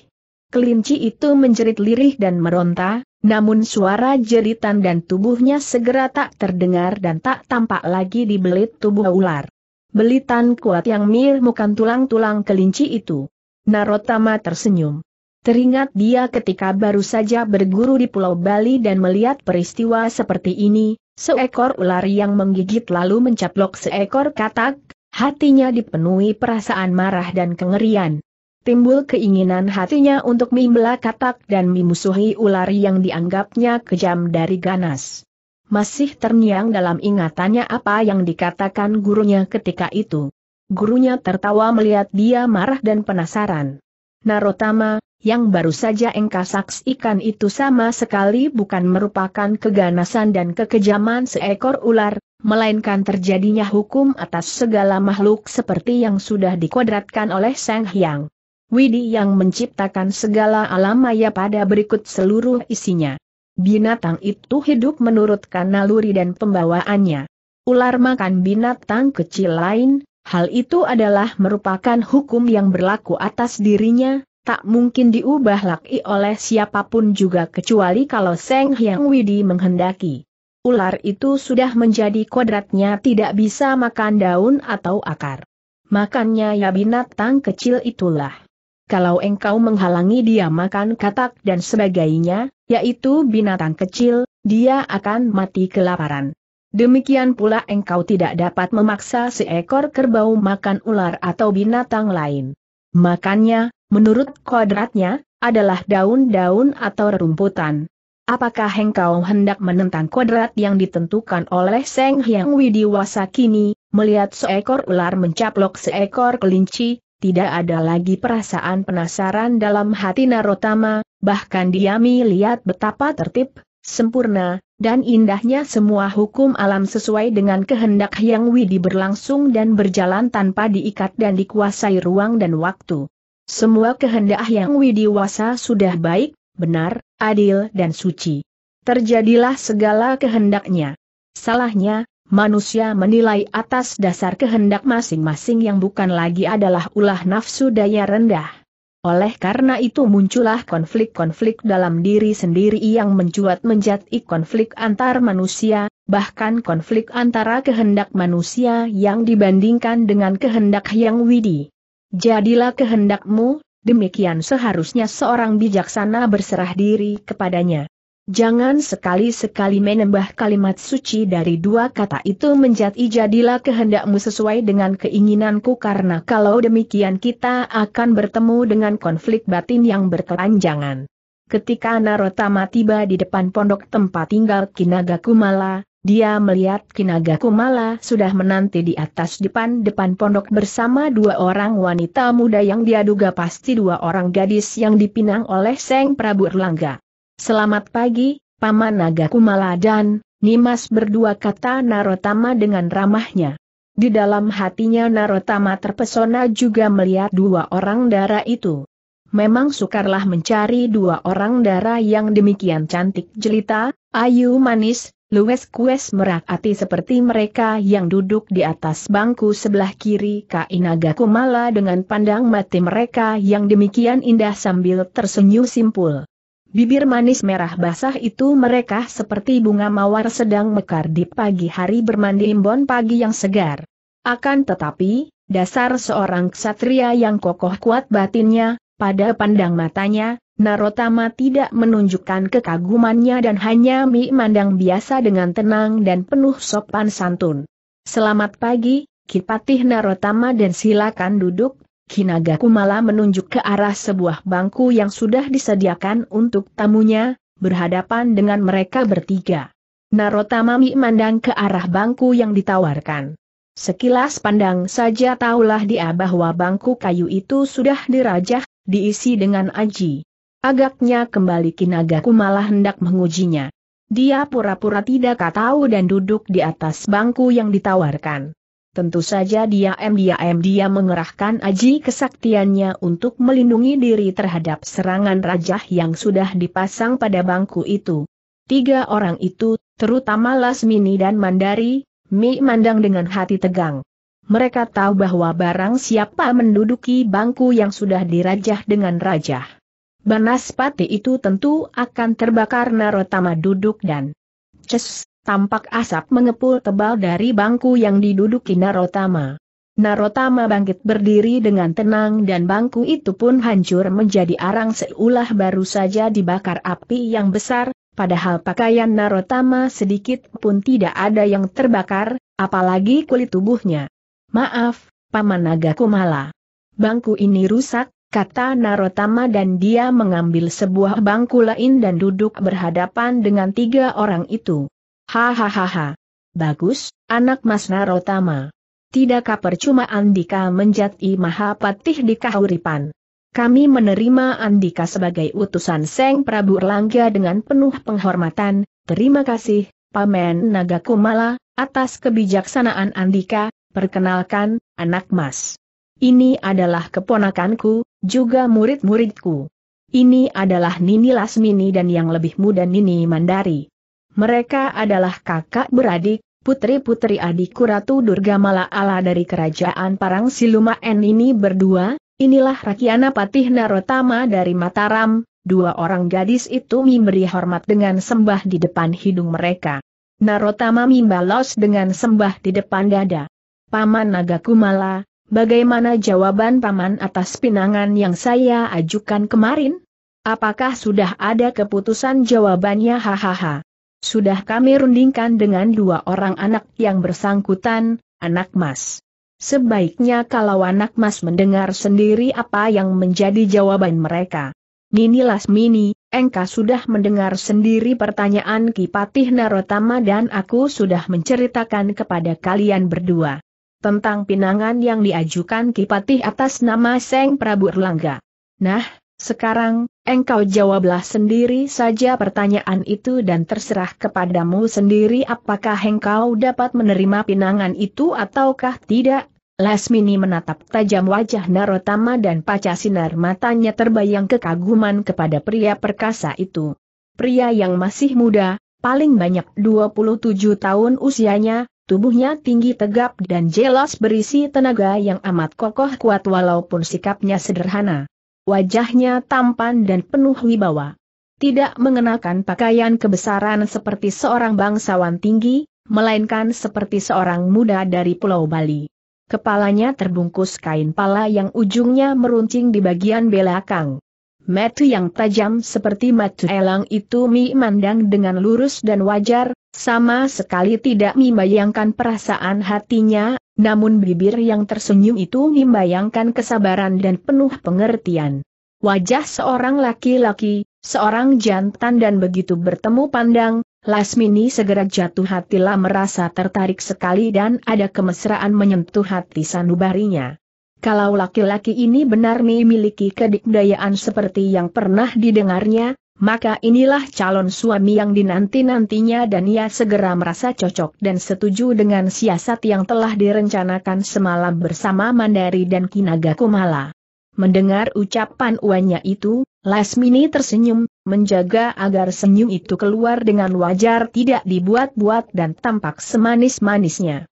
Kelinci itu menjerit lirih dan meronta, namun suara jeritan dan tubuhnya segera tak terdengar dan tak tampak lagi di belit tubuh ular. Belitan kuat yang mir mukan tulang-tulang kelinci itu. Narotama tersenyum. Teringat dia ketika baru saja berguru di Pulau Bali dan melihat peristiwa seperti ini, seekor ular yang menggigit lalu mencaplok seekor katak, hatinya dipenuhi perasaan marah dan kengerian. Timbul keinginan hatinya untuk membela katak dan memusuhi ular yang dianggapnya kejam dari ganas. Masih terngiang dalam ingatannya apa yang dikatakan gurunya ketika itu. Gurunya tertawa melihat dia marah dan penasaran. Narotama, yang baru saja engkau saksikan itu sama sekali bukan merupakan keganasan dan kekejaman seekor ular, melainkan terjadinya hukum atas segala makhluk seperti yang sudah dikodratkan oleh Sang Hyang. Widi yang menciptakan segala alam maya pada berikut seluruh isinya. Binatang itu hidup menurutkan naluri dan pembawaannya. Ular makan binatang kecil lain, Hal itu adalah merupakan hukum yang berlaku atas dirinya, tak mungkin diubah lagi oleh siapapun juga kecuali kalau Seng Hyang Widi menghendaki. Ular itu sudah menjadi kodratnya tidak bisa makan daun atau akar. Makannya ya binatang kecil itulah. Kalau engkau menghalangi dia makan katak dan sebagainya, yaitu binatang kecil, dia akan mati kelaparan. Demikian pula engkau tidak dapat memaksa seekor kerbau makan ular atau binatang lain. Makannya, menurut kodratnya, adalah daun-daun atau rumputan. Apakah engkau hendak menentang kodrat yang ditentukan oleh Seng Hyang Widiwasa kini, melihat seekor ular mencaplok seekor kelinci, tidak ada lagi perasaan penasaran dalam hati Narotama, bahkan diami lihat betapa tertib, sempurna, dan indahnya semua hukum alam sesuai dengan kehendak Yang Widi berlangsung dan berjalan tanpa diikat dan dikuasai ruang dan waktu. Semua kehendak Yang Widi wasa sudah baik, benar, adil dan suci. Terjadilah segala kehendaknya. Salahnya, manusia menilai atas dasar kehendak masing-masing yang bukan lagi adalah ulah nafsu daya rendah. Oleh karena itu muncullah konflik-konflik dalam diri sendiri yang mencuat menjadi konflik antar manusia, bahkan konflik antara kehendak manusia yang dibandingkan dengan kehendak yang widi. Jadilah kehendakmu, demikian seharusnya seorang bijaksana berserah diri kepadanya. Jangan sekali-sekali menembah kalimat suci dari dua kata itu menjadi jadilah kehendakmu sesuai dengan keinginanku karena kalau demikian kita akan bertemu dengan konflik batin yang berkelanjangan. Ketika Narotama tiba di depan pondok tempat tinggal Kinaga Kumala, dia melihat Kinaga Kumala sudah menanti di atas depan-depan pondok bersama dua orang wanita muda yang dia duga pasti dua orang gadis yang dipinang oleh Seng Prabu Erlangga. Selamat pagi, Paman Naga Kumala dan Nimas berdua kata Narotama dengan ramahnya. Di dalam hatinya Narotama terpesona juga melihat dua orang dara itu. Memang sukarlah mencari dua orang dara yang demikian cantik jelita, ayu manis, luwes kues merakati seperti mereka yang duduk di atas bangku sebelah kiri Kainaga Kumala dengan pandang mati mereka yang demikian indah sambil tersenyum simpul. Bibir manis merah basah itu mereka seperti bunga mawar sedang mekar di pagi hari bermandi imbon pagi yang segar. Akan tetapi, dasar seorang ksatria yang kokoh kuat batinnya, pada pandang matanya, Narotama tidak menunjukkan kekagumannya dan hanya memandang biasa dengan tenang dan penuh sopan santun. Selamat pagi, Kipatih Narotama dan silakan duduk Kinaga Kumala menunjuk ke arah sebuah bangku yang sudah disediakan untuk tamunya, berhadapan dengan mereka bertiga. Narotama mandang ke arah bangku yang ditawarkan. Sekilas pandang saja taulah dia bahwa bangku kayu itu sudah dirajah, diisi dengan aji. Agaknya kembali Kinagaku malah hendak mengujinya. Dia pura-pura tidak tahu dan duduk di atas bangku yang ditawarkan. Tentu saja dia diam dia mengerahkan aji kesaktiannya untuk melindungi diri terhadap serangan rajah yang sudah dipasang pada bangku itu. Tiga orang itu, terutama Lasmini dan Mandari, Mi mandang dengan hati tegang. Mereka tahu bahwa barang siapa menduduki bangku yang sudah dirajah dengan rajah. Banaspati itu tentu akan terbakar Narotama duduk dan... Cess! Tampak asap mengepul tebal dari bangku yang diduduki Narotama. Narotama bangkit berdiri dengan tenang dan bangku itu pun hancur menjadi arang seulah baru saja dibakar api yang besar, padahal pakaian Narotama sedikit pun tidak ada yang terbakar, apalagi kulit tubuhnya. Maaf, Paman Naga Kumala. Bangku ini rusak, kata Narotama dan dia mengambil sebuah bangku lain dan duduk berhadapan dengan tiga orang itu. Hahaha. Bagus, anak Mas Narotama. Tidakkah percuma Andika menjadi Mahapatih di Kahuripan? Kami menerima Andika sebagai utusan Seng Prabu Erlangga dengan penuh penghormatan, terima kasih, Pamen Nagakumala, atas kebijaksanaan Andika, perkenalkan, anak mas. Ini adalah keponakanku, juga murid-muridku. Ini adalah Nini Lasmini dan yang lebih muda Nini Mandari. Mereka adalah kakak beradik, putri-putri adikku Ratu Durga Mala ala dari kerajaan Parang N ini berdua, inilah Rakyana Patih Narotama dari Mataram, dua orang gadis itu memberi hormat dengan sembah di depan hidung mereka. Narotama membalas dengan sembah di depan dada. Paman Nagakumala, bagaimana jawaban Paman atas pinangan yang saya ajukan kemarin? Apakah sudah ada keputusan jawabannya hahaha? Sudah kami rundingkan dengan dua orang anak yang bersangkutan, anak mas. Sebaiknya kalau anak mas mendengar sendiri apa yang menjadi jawaban mereka. Nini Lasmini, engka sudah mendengar sendiri pertanyaan Kipatih Narotama dan aku sudah menceritakan kepada kalian berdua. Tentang pinangan yang diajukan Kipatih atas nama Seng Prabu Erlangga. Nah, sekarang, engkau jawablah sendiri saja pertanyaan itu dan terserah kepadamu sendiri apakah engkau dapat menerima pinangan itu ataukah tidak. Lasmini menatap tajam wajah Narotama dan paca sinar matanya terbayang kekaguman kepada pria perkasa itu. Pria yang masih muda, paling banyak 27 tahun usianya, tubuhnya tinggi tegap dan jelas berisi tenaga yang amat kokoh kuat walaupun sikapnya sederhana. Wajahnya tampan dan penuh wibawa. Tidak mengenakan pakaian kebesaran seperti seorang bangsawan tinggi, melainkan seperti seorang muda dari Pulau Bali. Kepalanya terbungkus kain pala yang ujungnya meruncing di bagian belakang. Mata yang tajam seperti mata elang itu memandang dengan lurus dan wajar, sama sekali tidak membayangkan perasaan hatinya, namun bibir yang tersenyum itu membayangkan kesabaran dan penuh pengertian. Wajah seorang laki-laki, seorang jantan dan begitu bertemu pandang, Lasmini segera jatuh hatilah merasa tertarik sekali dan ada kemesraan menyentuh hati sanubarinya. Kalau laki-laki ini benar memiliki kedikdayaan seperti yang pernah didengarnya, maka inilah calon suami yang dinanti-nantinya dan ia segera merasa cocok dan setuju dengan siasat yang telah direncanakan semalam bersama Mandari dan Kinaga Kumala. Mendengar ucapan uannya itu, Lasmini tersenyum, menjaga agar senyum itu keluar dengan wajar tidak dibuat-buat dan tampak semanis-manisnya.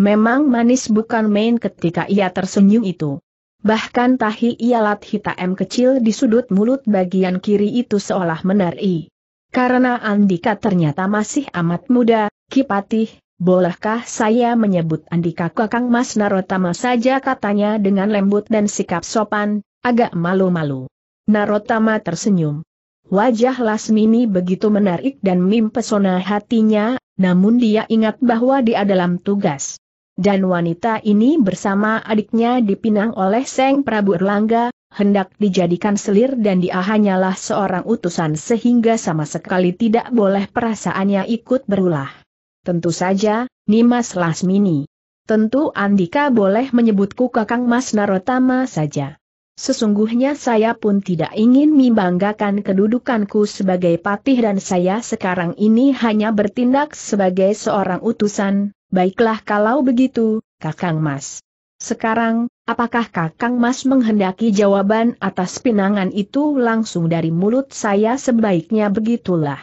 Memang manis bukan main ketika ia tersenyum itu. Bahkan tahi ialat hitam kecil di sudut mulut bagian kiri itu seolah menari. Karena Andika ternyata masih amat muda, Kipatih, bolehkah saya menyebut Andika Kakang Mas Narotama saja katanya dengan lembut dan sikap sopan, agak malu-malu. Narotama tersenyum. Wajah Lasmini begitu menarik dan mempesona hatinya, namun dia ingat bahwa dia dalam tugas dan wanita ini bersama adiknya dipinang oleh Seng Prabu Erlangga, hendak dijadikan selir dan dia hanyalah seorang utusan sehingga sama sekali tidak boleh perasaannya ikut berulah. Tentu saja, Nimas Lasmini. Tentu Andika boleh menyebutku Kakang Mas Narotama saja. Sesungguhnya saya pun tidak ingin membanggakan kedudukanku sebagai patih dan saya sekarang ini hanya bertindak sebagai seorang utusan, Baiklah kalau begitu, Kakang Mas. Sekarang, apakah Kakang Mas menghendaki jawaban atas pinangan itu langsung dari mulut saya sebaiknya begitulah.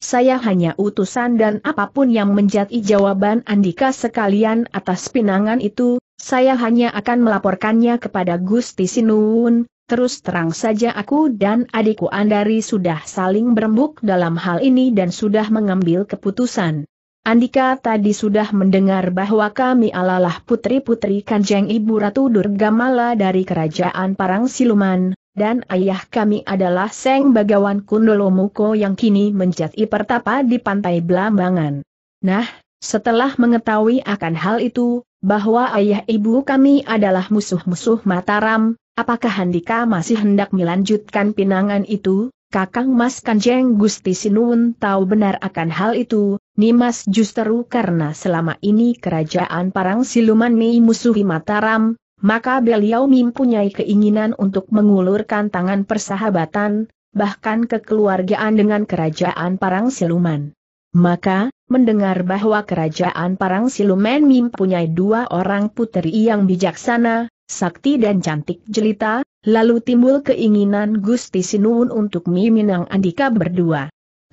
Saya hanya utusan dan apapun yang menjadi jawaban Andika sekalian atas pinangan itu, saya hanya akan melaporkannya kepada Gusti Sinuun, terus terang saja aku dan adikku Andari sudah saling berembuk dalam hal ini dan sudah mengambil keputusan. Andika tadi sudah mendengar bahwa kami alalah putri-putri Kanjeng Ibu Ratu Durgamala dari Kerajaan Parang Siluman, dan ayah kami adalah Seng Bagawan Kundolomuko yang kini menjadi pertapa di Pantai Belambangan. Nah, setelah mengetahui akan hal itu, bahwa ayah ibu kami adalah musuh-musuh Mataram, apakah Andika masih hendak melanjutkan pinangan itu? Kakang Mas Kanjeng Gusti Sinun tahu benar akan hal itu, Nimas justru karena selama ini kerajaan parang siluman musuhi Mataram, maka beliau mempunyai keinginan untuk mengulurkan tangan persahabatan, bahkan kekeluargaan dengan kerajaan parang siluman. Maka, mendengar bahwa kerajaan parang siluman mempunyai dua orang puteri yang bijaksana, sakti dan cantik jelita, lalu timbul keinginan Gusti Sinuun untuk meminang Andika berdua.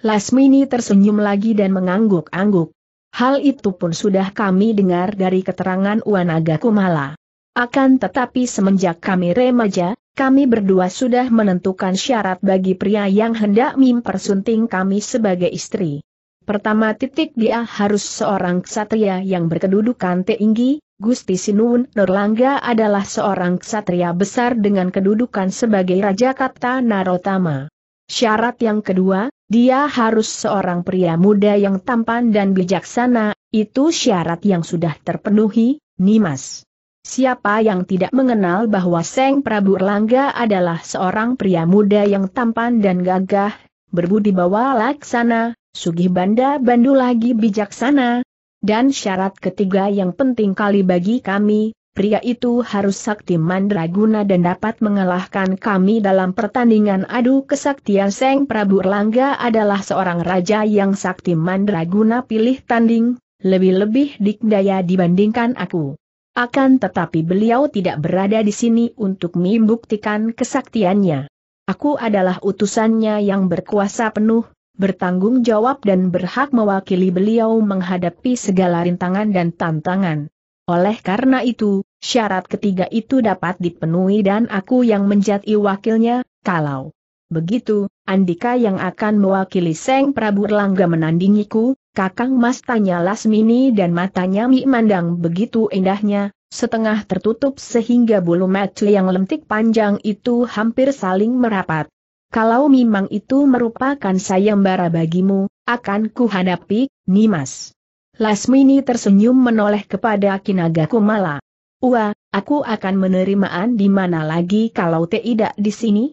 Lasmini tersenyum lagi dan mengangguk-angguk. Hal itu pun sudah kami dengar dari keterangan Wanaga Kumala. Akan tetapi semenjak kami remaja, kami berdua sudah menentukan syarat bagi pria yang hendak mempersunting kami sebagai istri. Pertama titik dia harus seorang ksatria yang berkedudukan tinggi, Gusti Sinun Nurlangga adalah seorang ksatria besar dengan kedudukan sebagai Raja Kata Narotama. Syarat yang kedua, dia harus seorang pria muda yang tampan dan bijaksana, itu syarat yang sudah terpenuhi, Nimas. Siapa yang tidak mengenal bahwa Seng Prabu Erlangga adalah seorang pria muda yang tampan dan gagah, berbudi bawa laksana, sugih banda bandu lagi bijaksana. Dan syarat ketiga yang penting kali bagi kami, pria itu harus sakti mandraguna dan dapat mengalahkan kami dalam pertandingan adu kesaktian Seng Prabu Erlangga adalah seorang raja yang sakti mandraguna pilih tanding, lebih-lebih dikdaya dibandingkan aku. Akan tetapi beliau tidak berada di sini untuk membuktikan kesaktiannya. Aku adalah utusannya yang berkuasa penuh, bertanggung jawab dan berhak mewakili beliau menghadapi segala rintangan dan tantangan. Oleh karena itu, Syarat ketiga itu dapat dipenuhi dan aku yang menjadi wakilnya, kalau begitu, Andika yang akan mewakili Seng Prabu Erlangga menandingiku, Kakang Mas tanya Lasmini dan matanya Mi mandang begitu indahnya, setengah tertutup sehingga bulu mata yang lentik panjang itu hampir saling merapat. Kalau memang itu merupakan sayembara bagimu, akan kuhadapi, Nimas. Lasmini tersenyum menoleh kepada Kinaga Kumala. Ua, aku akan menerimaan di mana lagi kalau tidak di sini?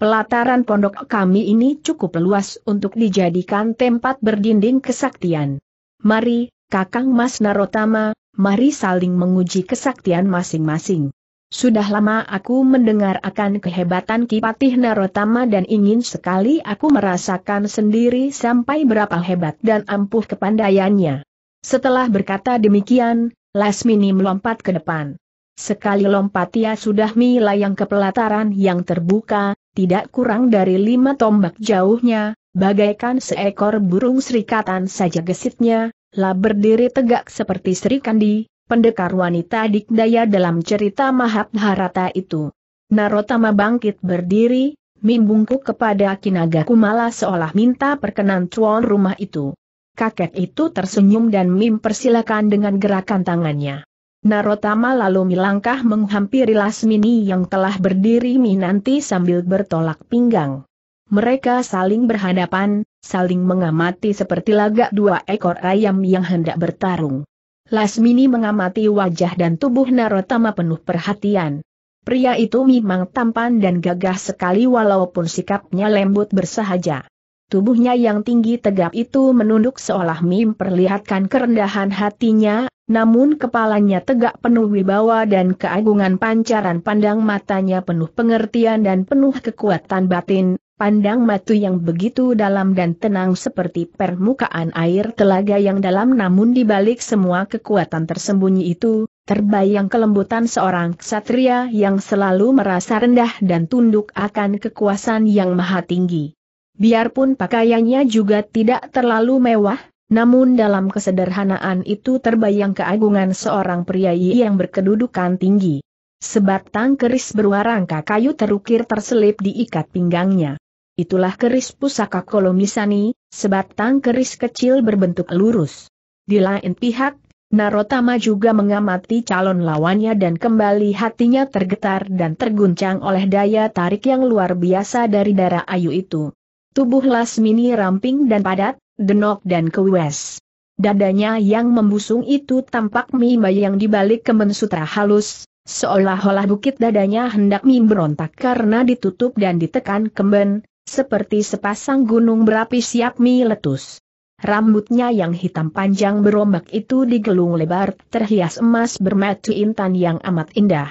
Pelataran pondok kami ini cukup luas untuk dijadikan tempat berdinding kesaktian. Mari, Kakang Mas Narotama, mari saling menguji kesaktian masing-masing. Sudah lama aku mendengar akan kehebatan Kipatih Narotama dan ingin sekali aku merasakan sendiri sampai berapa hebat dan ampuh kepandaiannya. Setelah berkata demikian, Lasmini melompat ke depan. Sekali lompat ia sudah melayang ke pelataran yang terbuka, tidak kurang dari lima tombak jauhnya, bagaikan seekor burung serikatan saja gesitnya, lah berdiri tegak seperti Sri Kandi, pendekar wanita dikdaya dalam cerita Mahabharata itu. Narotama bangkit berdiri, mimbungku kepada Kinaga Kumala seolah minta perkenan tuan rumah itu. Kakek itu tersenyum dan mempersilakan dengan gerakan tangannya. Narotama lalu melangkah menghampiri Lasmini yang telah berdiri minanti sambil bertolak pinggang. Mereka saling berhadapan, saling mengamati seperti lagak dua ekor ayam yang hendak bertarung. Lasmini mengamati wajah dan tubuh Narotama penuh perhatian. Pria itu memang tampan dan gagah sekali walaupun sikapnya lembut bersahaja. Tubuhnya yang tinggi tegap itu menunduk seolah memperlihatkan kerendahan hatinya, namun kepalanya tegak penuh wibawa dan keagungan pancaran pandang matanya penuh pengertian dan penuh kekuatan batin, pandang matu yang begitu dalam dan tenang seperti permukaan air telaga yang dalam namun dibalik semua kekuatan tersembunyi itu, terbayang kelembutan seorang ksatria yang selalu merasa rendah dan tunduk akan kekuasaan yang maha tinggi biarpun pakaiannya juga tidak terlalu mewah, namun dalam kesederhanaan itu terbayang keagungan seorang pria yang berkedudukan tinggi. Sebatang keris berwarangka kayu terukir terselip diikat pinggangnya. Itulah keris pusaka kolomisani, sebatang keris kecil berbentuk lurus. Di lain pihak, Narotama juga mengamati calon lawannya dan kembali hatinya tergetar dan terguncang oleh daya tarik yang luar biasa dari darah ayu itu. Tubuh Lasmini ramping dan padat, denok dan kewes. Dadanya yang membusung itu tampak mimba yang dibalik kemen sutra halus, seolah-olah bukit dadanya hendak memberontak karena ditutup dan ditekan kemben, seperti sepasang gunung berapi siap mi letus. Rambutnya yang hitam panjang berombak itu digelung lebar, terhias emas bermatu intan yang amat indah.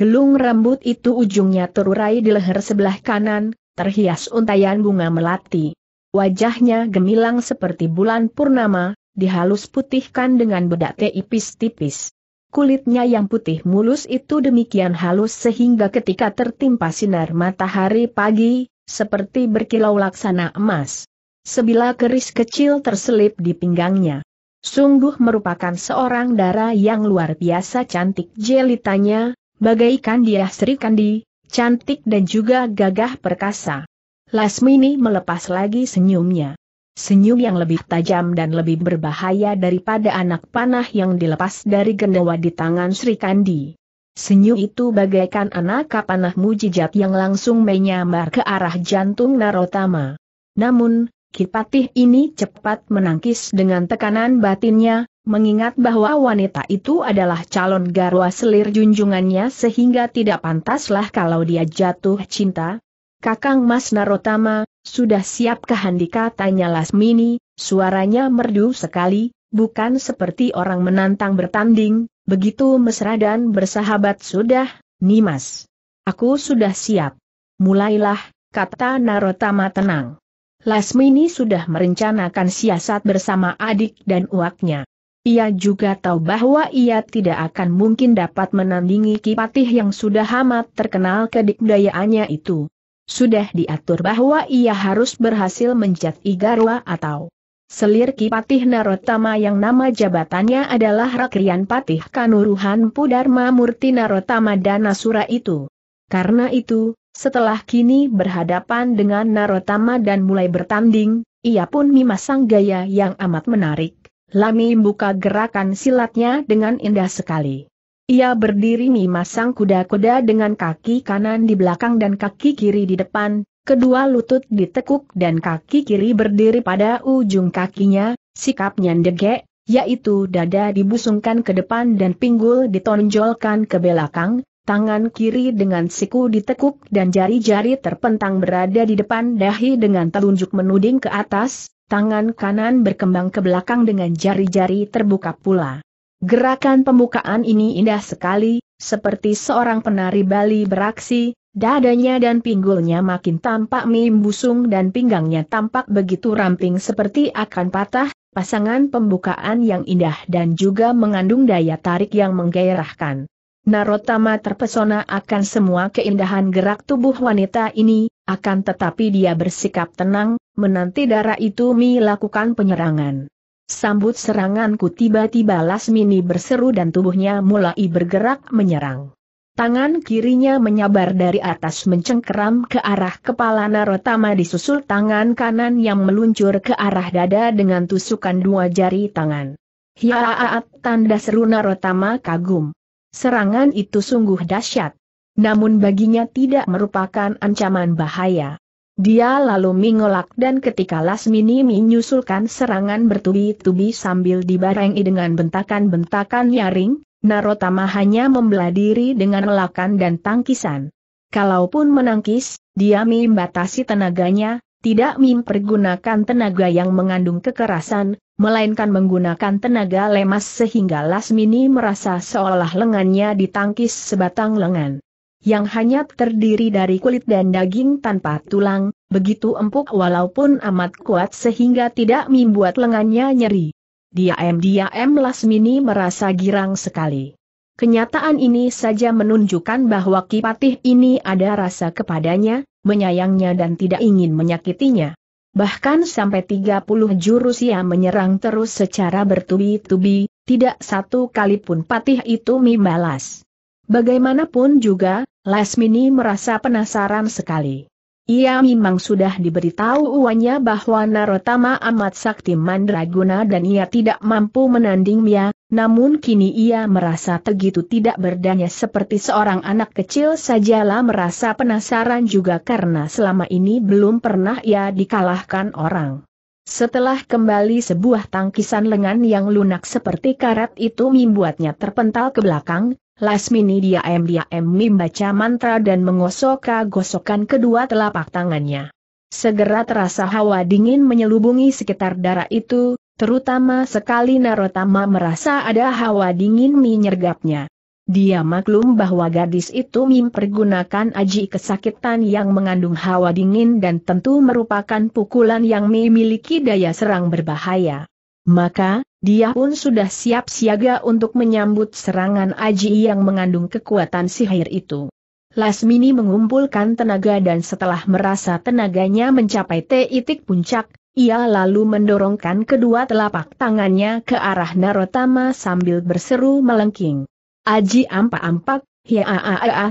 Gelung rambut itu ujungnya terurai di leher sebelah kanan, terhias untayan bunga melati. Wajahnya gemilang seperti bulan purnama, dihalus putihkan dengan bedak tipis-tipis. Kulitnya yang putih mulus itu demikian halus sehingga ketika tertimpa sinar matahari pagi, seperti berkilau laksana emas. Sebilah keris kecil terselip di pinggangnya. Sungguh merupakan seorang dara yang luar biasa cantik jelitanya, bagaikan dia Sri Kandi, cantik dan juga gagah perkasa. Lasmini melepas lagi senyumnya. Senyum yang lebih tajam dan lebih berbahaya daripada anak panah yang dilepas dari gendawa di tangan Sri Kandi. Senyum itu bagaikan anak kapanah mujijat yang langsung menyambar ke arah jantung Narotama. Namun, Kipatih ini cepat menangkis dengan tekanan batinnya, mengingat bahwa wanita itu adalah calon garwa selir junjungannya sehingga tidak pantaslah kalau dia jatuh cinta. Kakang Mas Narotama, sudah siapkah Handika tanya Lasmini, suaranya merdu sekali, bukan seperti orang menantang bertanding, begitu mesra dan bersahabat sudah, Nimas. Aku sudah siap. Mulailah, kata Narotama tenang. Lasmini sudah merencanakan siasat bersama adik dan uaknya. Ia juga tahu bahwa ia tidak akan mungkin dapat menandingi Kipatih yang sudah amat terkenal kedikdayaannya itu. Sudah diatur bahwa ia harus berhasil mencet Igarwa atau Selir Kipatih Narotama yang nama jabatannya adalah Rakrian Patih Kanuruhan Pudarma Murti Narotama Danasura itu. Karena itu, setelah kini berhadapan dengan Narotama dan mulai bertanding, ia pun memasang gaya yang amat menarik. Lami buka gerakan silatnya dengan indah sekali. Ia berdiri memasang kuda-kuda dengan kaki kanan di belakang dan kaki kiri di depan, kedua lutut ditekuk dan kaki kiri berdiri pada ujung kakinya, sikapnya ndegek, yaitu dada dibusungkan ke depan dan pinggul ditonjolkan ke belakang, tangan kiri dengan siku ditekuk dan jari-jari terpentang berada di depan dahi dengan telunjuk menuding ke atas, tangan kanan berkembang ke belakang dengan jari-jari terbuka pula. Gerakan pembukaan ini indah sekali, seperti seorang penari Bali beraksi, dadanya dan pinggulnya makin tampak mimbusung dan pinggangnya tampak begitu ramping seperti akan patah, pasangan pembukaan yang indah dan juga mengandung daya tarik yang menggairahkan. Narotama terpesona akan semua keindahan gerak tubuh wanita ini, akan tetapi dia bersikap tenang, menanti darah itu melakukan penyerangan. Sambut seranganku tiba-tiba Lasmini berseru dan tubuhnya mulai bergerak menyerang. Tangan kirinya menyabar dari atas mencengkeram ke arah kepala Narotama disusul tangan kanan yang meluncur ke arah dada dengan tusukan dua jari tangan. Hiaaat tanda seru Narotama kagum. Serangan itu sungguh dahsyat. Namun baginya tidak merupakan ancaman bahaya. Dia lalu mengolak dan ketika Lasmini menyusulkan serangan bertubi-tubi sambil dibarengi dengan bentakan-bentakan nyaring, Narotama hanya membelah diri dengan lelakan dan tangkisan. Kalaupun menangkis, dia membatasi tenaganya, tidak mempergunakan tenaga yang mengandung kekerasan, melainkan menggunakan tenaga lemas sehingga Lasmini merasa seolah lengannya ditangkis sebatang lengan. Yang hanya terdiri dari kulit dan daging tanpa tulang, begitu empuk walaupun amat kuat sehingga tidak membuat lengannya nyeri. dia diam Lasmini merasa girang sekali. Kenyataan ini saja menunjukkan bahwa Kipatih ini ada rasa kepadanya, menyayangnya dan tidak ingin menyakitinya. Bahkan sampai 30 jurus ia menyerang terus secara bertubi-tubi, tidak satu kali pun patih itu membalas. Bagaimanapun juga, Lasmini merasa penasaran sekali. Ia memang sudah diberitahu uannya bahwa Narotama amat sakti mandraguna dan ia tidak mampu menandingnya, namun kini ia merasa begitu tidak berdaya seperti seorang anak kecil sajalah merasa penasaran juga karena selama ini belum pernah ia dikalahkan orang. Setelah kembali sebuah tangkisan lengan yang lunak seperti karat itu membuatnya terpental ke belakang, Lasmini diam-diam membaca mantra dan mengosok gosokan kedua telapak tangannya. Segera terasa hawa dingin menyelubungi sekitar darah itu, Terutama sekali Narotama merasa ada hawa dingin menyergapnya. Dia maklum bahwa gadis itu mempergunakan aji kesakitan yang mengandung hawa dingin dan tentu merupakan pukulan yang memiliki daya serang berbahaya. Maka, dia pun sudah siap siaga untuk menyambut serangan aji yang mengandung kekuatan sihir itu. Lasmini mengumpulkan tenaga dan setelah merasa tenaganya mencapai titik puncak, ia lalu mendorongkan kedua telapak tangannya ke arah Narotama sambil berseru melengking. Aji ampak-ampak, ya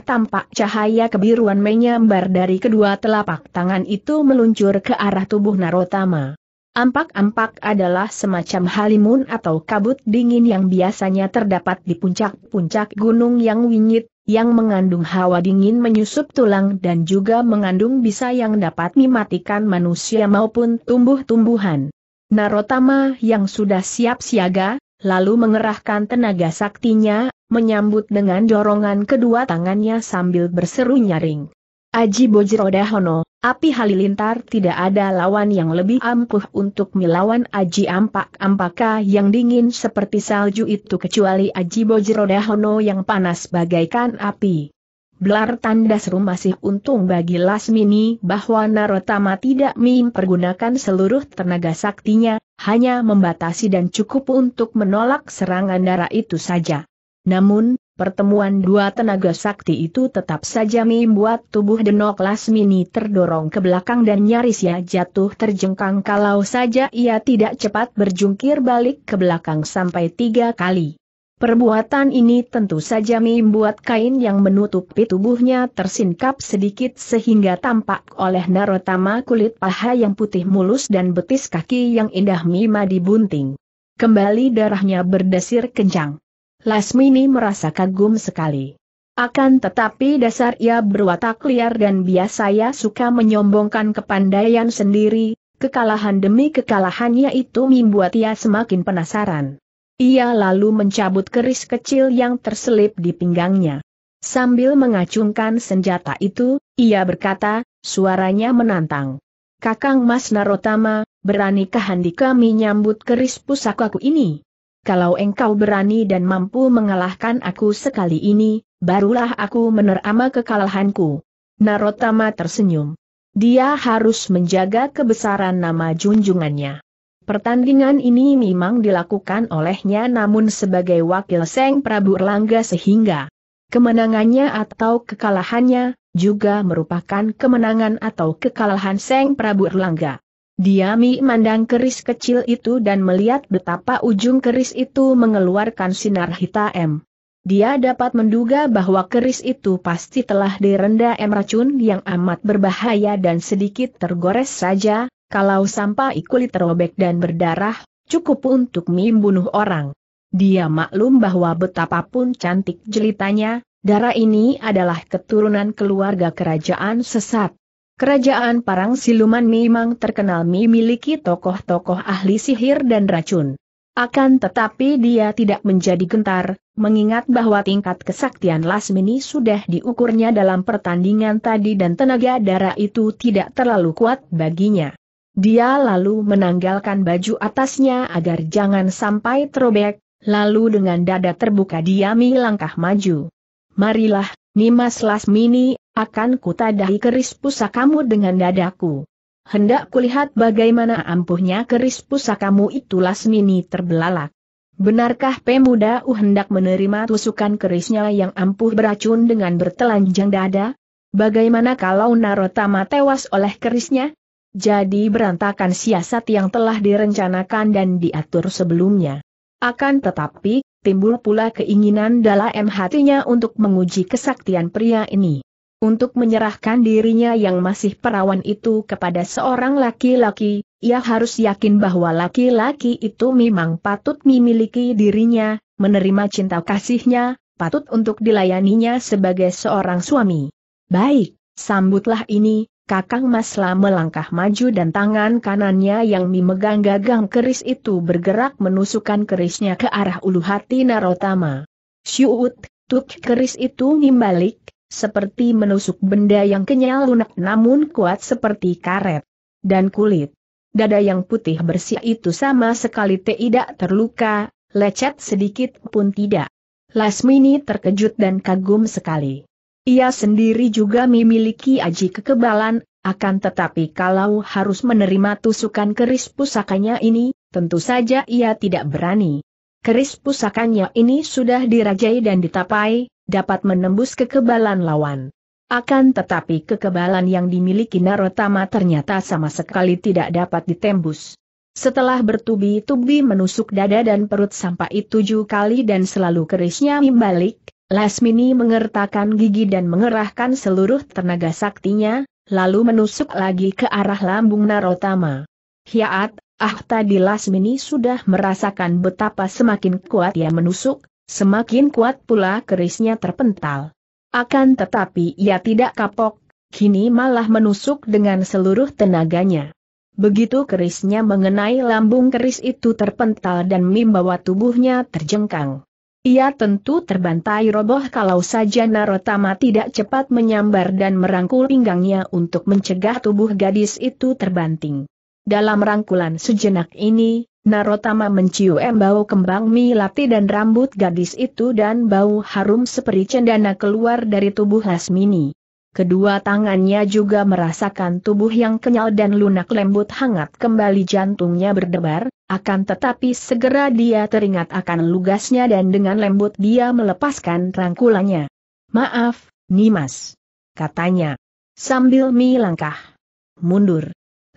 tampak cahaya kebiruan menyambar dari kedua telapak tangan itu meluncur ke arah tubuh Narotama. Ampak-ampak adalah semacam halimun atau kabut dingin yang biasanya terdapat di puncak-puncak gunung yang wingit, yang mengandung hawa dingin menyusup tulang dan juga mengandung bisa yang dapat mematikan manusia maupun tumbuh-tumbuhan. Narotama yang sudah siap siaga, lalu mengerahkan tenaga saktinya, menyambut dengan dorongan kedua tangannya sambil berseru nyaring. Aji Bojiroda Dahono, Api halilintar tidak ada lawan yang lebih ampuh untuk melawan Aji Ampak-Ampaka yang dingin seperti salju itu kecuali Aji Bojrodahono yang panas bagaikan api. Blar tanda seru masih untung bagi Lasmini bahwa Narotama tidak mempergunakan seluruh tenaga saktinya, hanya membatasi dan cukup untuk menolak serangan darah itu saja. Namun, Pertemuan dua tenaga sakti itu tetap saja membuat tubuh Denok Lasmini terdorong ke belakang dan nyaris ia jatuh terjengkang kalau saja ia tidak cepat berjungkir balik ke belakang sampai tiga kali. Perbuatan ini tentu saja membuat kain yang menutupi tubuhnya tersingkap sedikit sehingga tampak oleh narotama kulit paha yang putih mulus dan betis kaki yang indah mima dibunting. Kembali darahnya berdesir kencang. Lasmini merasa kagum sekali. Akan tetapi dasar ia berwatak liar dan biasanya suka menyombongkan kepandaian sendiri, kekalahan demi kekalahannya itu membuat ia semakin penasaran. Ia lalu mencabut keris kecil yang terselip di pinggangnya. Sambil mengacungkan senjata itu, ia berkata, suaranya menantang. Kakang Mas Narotama, beranikah handi kami nyambut keris pusakaku ini? kalau engkau berani dan mampu mengalahkan aku sekali ini, barulah aku menerama kekalahanku. Narotama tersenyum. Dia harus menjaga kebesaran nama junjungannya. Pertandingan ini memang dilakukan olehnya namun sebagai wakil Seng Prabu Erlangga sehingga kemenangannya atau kekalahannya juga merupakan kemenangan atau kekalahan Seng Prabu Erlangga. Diami mandang keris kecil itu dan melihat betapa ujung keris itu mengeluarkan sinar hitam. Dia dapat menduga bahwa keris itu pasti telah direndam racun yang amat berbahaya dan sedikit tergores saja, kalau sampai kulit terobek dan berdarah, cukup untuk membunuh orang. Dia maklum bahwa betapapun cantik jelitanya, darah ini adalah keturunan keluarga kerajaan sesat. Kerajaan Parang Siluman memang terkenal memiliki tokoh-tokoh ahli sihir dan racun. Akan tetapi dia tidak menjadi gentar, mengingat bahwa tingkat kesaktian Lasmini sudah diukurnya dalam pertandingan tadi dan tenaga darah itu tidak terlalu kuat baginya. Dia lalu menanggalkan baju atasnya agar jangan sampai terobek, lalu dengan dada terbuka dia melangkah maju. Marilah, Nimas Lasmini, akan kutadahi keris pusakamu dengan dadaku. Hendak kulihat bagaimana ampuhnya keris pusakamu itulah Lasmini terbelalak. Benarkah pemuda U hendak menerima tusukan kerisnya yang ampuh beracun dengan bertelanjang dada? Bagaimana kalau Narotama tewas oleh kerisnya? Jadi berantakan siasat yang telah direncanakan dan diatur sebelumnya. Akan tetapi, timbul pula keinginan dalam hatinya untuk menguji kesaktian pria ini. Untuk menyerahkan dirinya yang masih perawan itu kepada seorang laki-laki, ia harus yakin bahwa laki-laki itu memang patut memiliki dirinya, menerima cinta kasihnya, patut untuk dilayaninya sebagai seorang suami. Baik, sambutlah ini, Kakang Masla melangkah maju dan tangan kanannya yang memegang gagang keris itu bergerak menusukkan kerisnya ke arah ulu hati Narotama. Syuut, tuk keris itu nimbalik, seperti menusuk benda yang kenyal lunak namun kuat seperti karet. Dan kulit dada yang putih bersih itu sama sekali tidak terluka, lecet sedikit pun tidak. Lasmini terkejut dan kagum sekali. Ia sendiri juga memiliki aji kekebalan, akan tetapi kalau harus menerima tusukan keris pusakanya ini, tentu saja ia tidak berani. Keris pusakanya ini sudah dirajai dan ditapai, dapat menembus kekebalan lawan. Akan tetapi kekebalan yang dimiliki Narotama ternyata sama sekali tidak dapat ditembus. Setelah bertubi-tubi menusuk dada dan perut sampai tujuh kali dan selalu kerisnya membalik, Lasmini mengertakkan gigi dan mengerahkan seluruh tenaga saktinya, lalu menusuk lagi ke arah lambung Narotama. Hiat, ah tadi Lasmini sudah merasakan betapa semakin kuat ia menusuk, Semakin kuat pula kerisnya terpental. Akan tetapi ia tidak kapok, kini malah menusuk dengan seluruh tenaganya. Begitu kerisnya mengenai lambung keris itu terpental dan membawa tubuhnya terjengkang. Ia tentu terbantai roboh kalau saja Narotama tidak cepat menyambar dan merangkul pinggangnya untuk mencegah tubuh gadis itu terbanting. Dalam rangkulan sejenak ini, Narotama mencium bau kembang milati dan rambut gadis itu dan bau harum seperti cendana keluar dari tubuh Hasmini. Kedua tangannya juga merasakan tubuh yang kenyal dan lunak lembut hangat kembali jantungnya berdebar, akan tetapi segera dia teringat akan lugasnya dan dengan lembut dia melepaskan rangkulannya. Maaf, Nimas. Katanya. Sambil mi langkah. Mundur.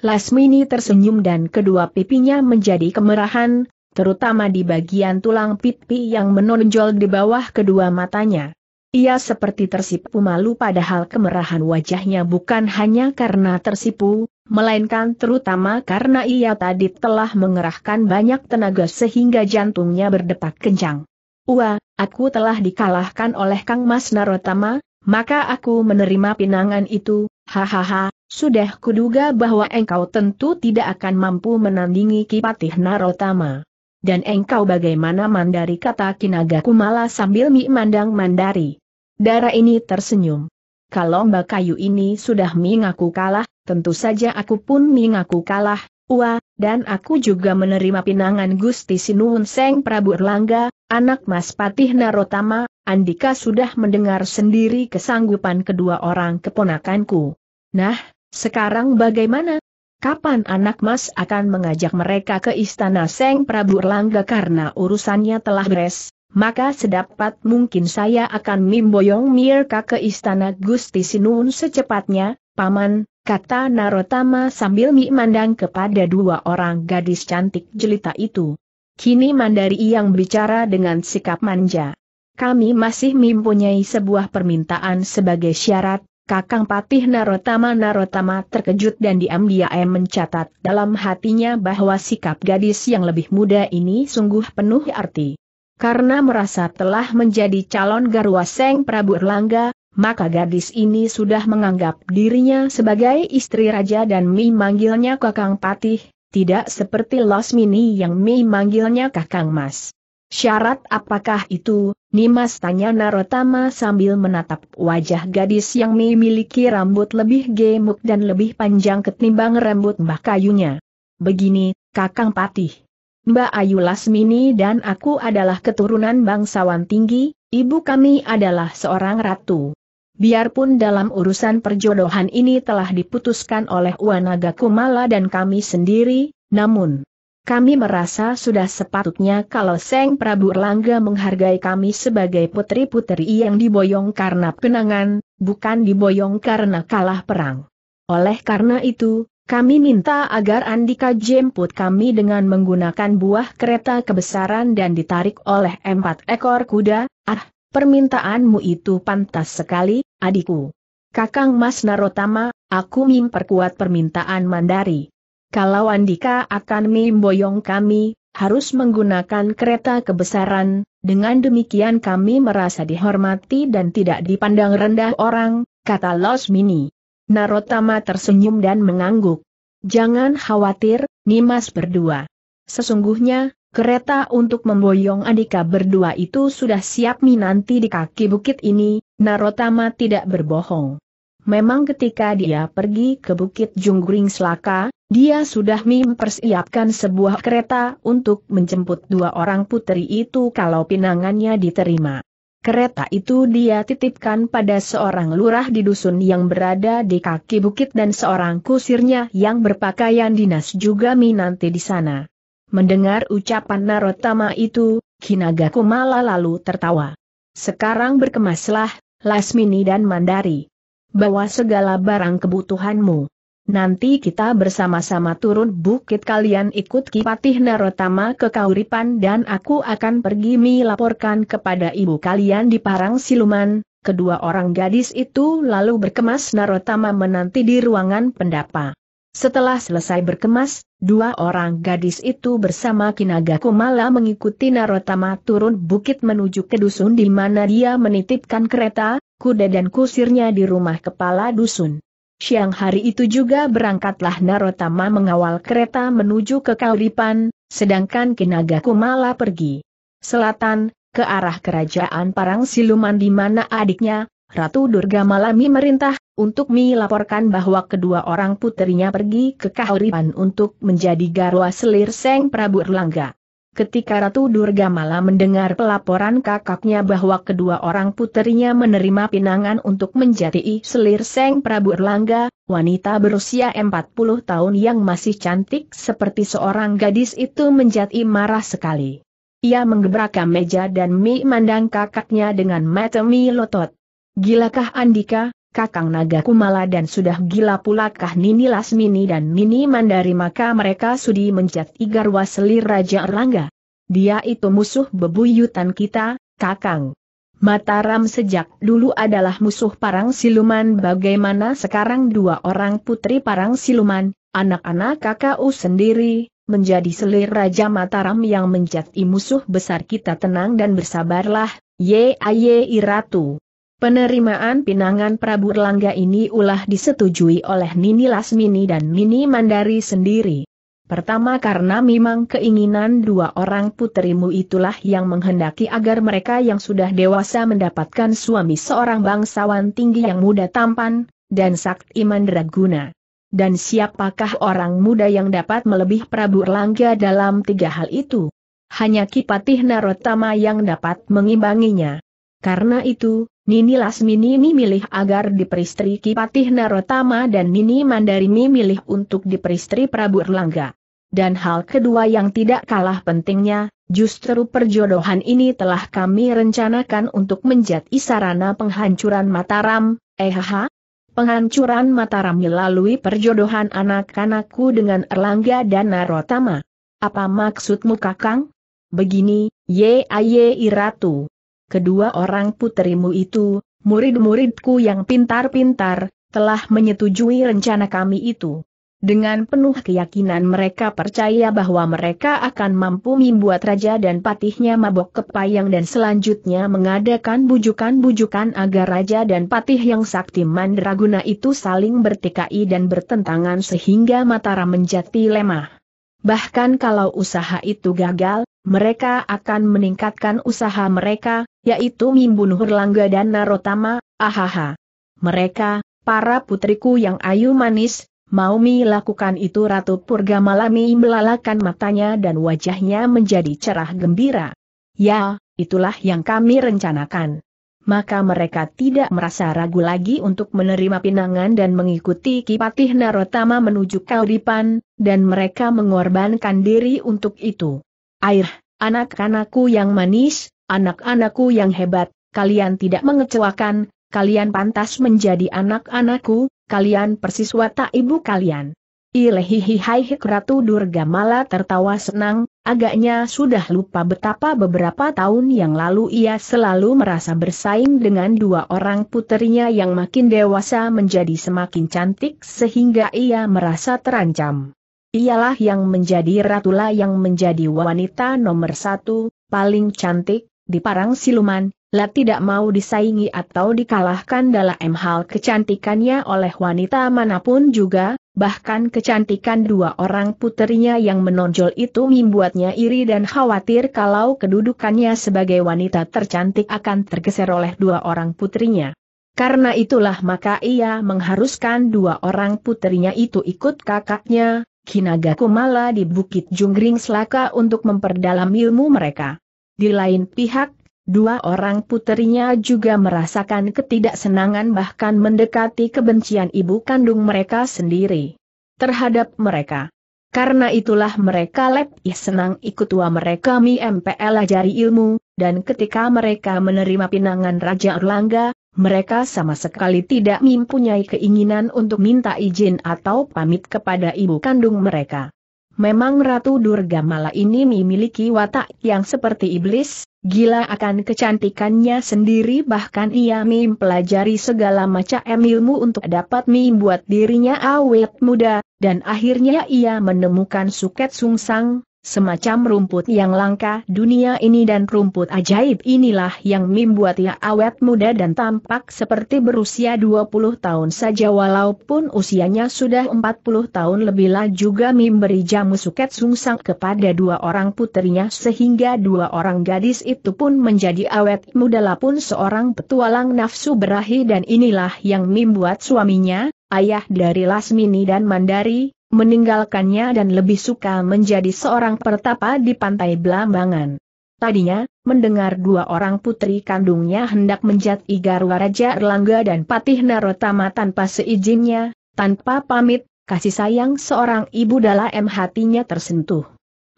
Lasmini tersenyum dan kedua pipinya menjadi kemerahan, terutama di bagian tulang pipi yang menonjol di bawah kedua matanya. Ia seperti tersipu malu padahal kemerahan wajahnya bukan hanya karena tersipu, melainkan terutama karena ia tadi telah mengerahkan banyak tenaga sehingga jantungnya berdetak kencang. Wah, aku telah dikalahkan oleh Kang Mas Narotama, maka aku menerima pinangan itu, Hahaha, sudah kuduga bahwa engkau tentu tidak akan mampu menandingi Kipatih Narotama. Dan engkau bagaimana mandari kata Kinaga Kumala sambil mi mandang mandari. Dara ini tersenyum. Kalau mbak kayu ini sudah mengaku kalah, tentu saja aku pun mengaku kalah, Wah, dan aku juga menerima pinangan Gusti Sinuun Seng Prabu Erlangga, anak Mas Patih Narotama, Andika sudah mendengar sendiri kesanggupan kedua orang keponakanku. Nah, sekarang bagaimana? Kapan anak mas akan mengajak mereka ke istana Seng Prabu Erlangga karena urusannya telah beres, maka sedapat mungkin saya akan mimboyong Mirka ke istana Gusti Sinun secepatnya, Paman, kata Narotama sambil memandang kepada dua orang gadis cantik jelita itu. Kini Mandari yang bicara dengan sikap manja. Kami masih mempunyai sebuah permintaan sebagai syarat, Kakang Patih Narotama Narotama terkejut dan diam-diam mencatat dalam hatinya bahwa sikap gadis yang lebih muda ini sungguh penuh arti. Karena merasa telah menjadi calon garwa Seng Prabu Erlangga, maka gadis ini sudah menganggap dirinya sebagai istri raja dan Mi manggilnya Kakang Patih, tidak seperti Losmini yang Mi manggilnya Kakang Mas. Syarat apakah itu, Nimas tanya Narotama sambil menatap wajah gadis yang memiliki rambut lebih gemuk dan lebih panjang ketimbang rambut Mbah Kayunya. Begini, Kakang Patih. Mbak Ayu Lasmini dan aku adalah keturunan bangsawan tinggi, ibu kami adalah seorang ratu. Biarpun dalam urusan perjodohan ini telah diputuskan oleh Wanaga Kumala dan kami sendiri, namun, kami merasa sudah sepatutnya kalau Seng Prabu Erlangga menghargai kami sebagai putri-putri yang diboyong karena kenangan, bukan diboyong karena kalah perang. Oleh karena itu, kami minta agar Andika jemput kami dengan menggunakan buah kereta kebesaran dan ditarik oleh empat ekor kuda, ah, permintaanmu itu pantas sekali, adikku. Kakang Mas Narotama, aku memperkuat permintaan Mandari. Kalau Andika akan memboyong kami, harus menggunakan kereta kebesaran, dengan demikian kami merasa dihormati dan tidak dipandang rendah orang, kata Losmini. Narotama tersenyum dan mengangguk. Jangan khawatir, Nimas berdua. Sesungguhnya, kereta untuk memboyong Andika berdua itu sudah siap minanti di kaki bukit ini, Narotama tidak berbohong. Memang ketika dia pergi ke Bukit junggring Selaka, dia sudah mempersiapkan sebuah kereta untuk menjemput dua orang putri itu kalau pinangannya diterima. Kereta itu dia titipkan pada seorang lurah di dusun yang berada di kaki bukit dan seorang kusirnya yang berpakaian dinas juga minanti di sana. Mendengar ucapan Narotama itu, Kinagaku Kumala lalu tertawa. Sekarang berkemaslah, Lasmini dan Mandari. Bawa segala barang kebutuhanmu. Nanti kita bersama-sama turun bukit kalian ikut Kipatih Narotama ke Kauripan dan aku akan pergi melaporkan kepada ibu kalian di Parang Siluman. Kedua orang gadis itu lalu berkemas Narotama menanti di ruangan pendapa. Setelah selesai berkemas, dua orang gadis itu bersama Kinaga Kumala mengikuti Narotama turun bukit menuju ke dusun di mana dia menitipkan kereta, kuda dan kusirnya di rumah kepala dusun. Siang hari itu juga berangkatlah Narotama mengawal kereta menuju ke Kauripan, sedangkan Kinaga Kumala pergi selatan, ke arah kerajaan Parang Siluman di mana adiknya, Ratu Durga Malami merintah, untuk melaporkan bahwa kedua orang putrinya pergi ke Kauripan untuk menjadi garwa selir Seng Prabu Erlangga. Ketika Ratu Durga Mala mendengar pelaporan kakaknya bahwa kedua orang putrinya menerima pinangan untuk menjadi selir Seng Prabu Erlangga, wanita berusia 40 tahun yang masih cantik seperti seorang gadis itu menjadi marah sekali. Ia menggebrakkan meja dan memandang kakaknya dengan mata lotot. Gilakah Andika, Kakang Naga Kumala dan sudah gila pulakah Nini Lasmini dan Nini Mandari maka mereka sudi mencet Igarwa selir Raja Erlangga. Dia itu musuh bebuyutan kita, Kakang. Mataram sejak dulu adalah musuh parang siluman bagaimana sekarang dua orang putri parang siluman, anak-anak KKU sendiri, menjadi selir Raja Mataram yang menjadi musuh besar kita tenang dan bersabarlah, ye aye iratu. Penerimaan pinangan Prabu Erlangga ini ulah disetujui oleh Nini Lasmini dan Nini Mandari sendiri. Pertama karena memang keinginan dua orang putrimu itulah yang menghendaki agar mereka yang sudah dewasa mendapatkan suami seorang bangsawan tinggi yang muda tampan, dan sakti mandraguna. Dan siapakah orang muda yang dapat melebih Prabu Erlangga dalam tiga hal itu? Hanya Kipatih Narotama yang dapat mengimbanginya. Karena itu, Nini Lasmini memilih agar diperistri Kipatih Narotama dan Nini Mandarimi memilih untuk diperistri Prabu Erlangga. Dan hal kedua yang tidak kalah pentingnya, justru perjodohan ini telah kami rencanakan untuk menjadi sarana penghancuran Mataram, ehaha. Penghancuran Mataram melalui perjodohan anak-anakku dengan Erlangga dan Narotama. Apa maksudmu kakang? Begini, aye Iratu kedua orang puterimu itu, murid-muridku yang pintar-pintar, telah menyetujui rencana kami itu. Dengan penuh keyakinan mereka percaya bahwa mereka akan mampu membuat raja dan patihnya mabok kepayang dan selanjutnya mengadakan bujukan-bujukan agar raja dan patih yang sakti mandraguna itu saling bertikai dan bertentangan sehingga Mataram menjadi lemah. Bahkan kalau usaha itu gagal, mereka akan meningkatkan usaha mereka, yaitu membunuh Erlangga dan Narotama, ahaha. Mereka, para putriku yang ayu manis, mau mi lakukan itu Ratu Purga Purgamalami melalakan matanya dan wajahnya menjadi cerah gembira. Ya, itulah yang kami rencanakan maka mereka tidak merasa ragu lagi untuk menerima pinangan dan mengikuti Kipatih Narotama menuju Kauripan, dan mereka mengorbankan diri untuk itu. Air, anak-anakku yang manis, anak-anakku yang hebat, kalian tidak mengecewakan, kalian pantas menjadi anak-anakku, kalian persis watak ibu kalian. Ilehihihai Ratu durga mala tertawa senang, agaknya sudah lupa betapa beberapa tahun yang lalu ia selalu merasa bersaing dengan dua orang puterinya yang makin dewasa menjadi semakin cantik sehingga ia merasa terancam. Ialah yang menjadi Ratula yang menjadi wanita nomor satu, paling cantik, di parang siluman, lah tidak mau disaingi atau dikalahkan dalam hal kecantikannya oleh wanita manapun juga, Bahkan kecantikan dua orang puterinya yang menonjol itu membuatnya iri dan khawatir kalau kedudukannya sebagai wanita tercantik akan tergeser oleh dua orang putrinya. Karena itulah maka ia mengharuskan dua orang putrinya itu ikut kakaknya, Kinaga Kumala di Bukit Jungring Selaka untuk memperdalam ilmu mereka. Di lain pihak, Dua orang puterinya juga merasakan ketidaksenangan bahkan mendekati kebencian ibu kandung mereka sendiri terhadap mereka. Karena itulah mereka lebih senang ikut tua mereka mi MPL ajari ilmu, dan ketika mereka menerima pinangan Raja Erlangga, mereka sama sekali tidak mempunyai keinginan untuk minta izin atau pamit kepada ibu kandung mereka. Memang Ratu Durga malah ini memiliki watak yang seperti iblis, Gila akan kecantikannya sendiri bahkan ia mempelajari segala macam ilmu untuk dapat membuat dirinya awet muda, dan akhirnya ia menemukan Suket Sungsang, Semacam rumput yang langka dunia ini dan rumput ajaib inilah yang membuatnya awet muda dan tampak seperti berusia 20 tahun saja walaupun usianya sudah 40 tahun lebih juga memberi jamu suket sungsang kepada dua orang putrinya sehingga dua orang gadis itu pun menjadi awet muda lapun seorang petualang nafsu berahi dan inilah yang membuat suaminya, ayah dari Lasmini dan Mandari, meninggalkannya dan lebih suka menjadi seorang pertapa di pantai Belambangan. Tadinya, mendengar dua orang putri kandungnya hendak menjat Igarwa Raja Erlangga dan Patih Narotama tanpa seizinnya, tanpa pamit, kasih sayang seorang ibu dalam hatinya tersentuh.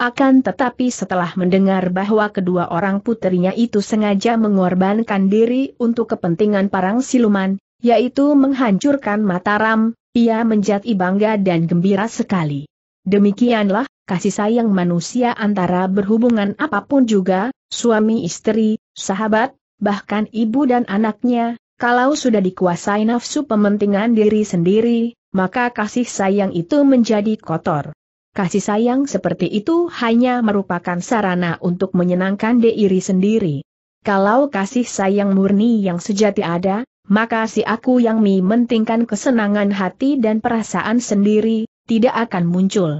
Akan tetapi setelah mendengar bahwa kedua orang putrinya itu sengaja mengorbankan diri untuk kepentingan parang siluman, yaitu menghancurkan Mataram, ia menjadi bangga dan gembira sekali. Demikianlah, kasih sayang manusia antara berhubungan apapun juga, suami istri, sahabat, bahkan ibu dan anaknya, kalau sudah dikuasai nafsu pementingan diri sendiri, maka kasih sayang itu menjadi kotor. Kasih sayang seperti itu hanya merupakan sarana untuk menyenangkan diri sendiri. Kalau kasih sayang murni yang sejati ada, maka si aku yang mementingkan kesenangan hati dan perasaan sendiri, tidak akan muncul.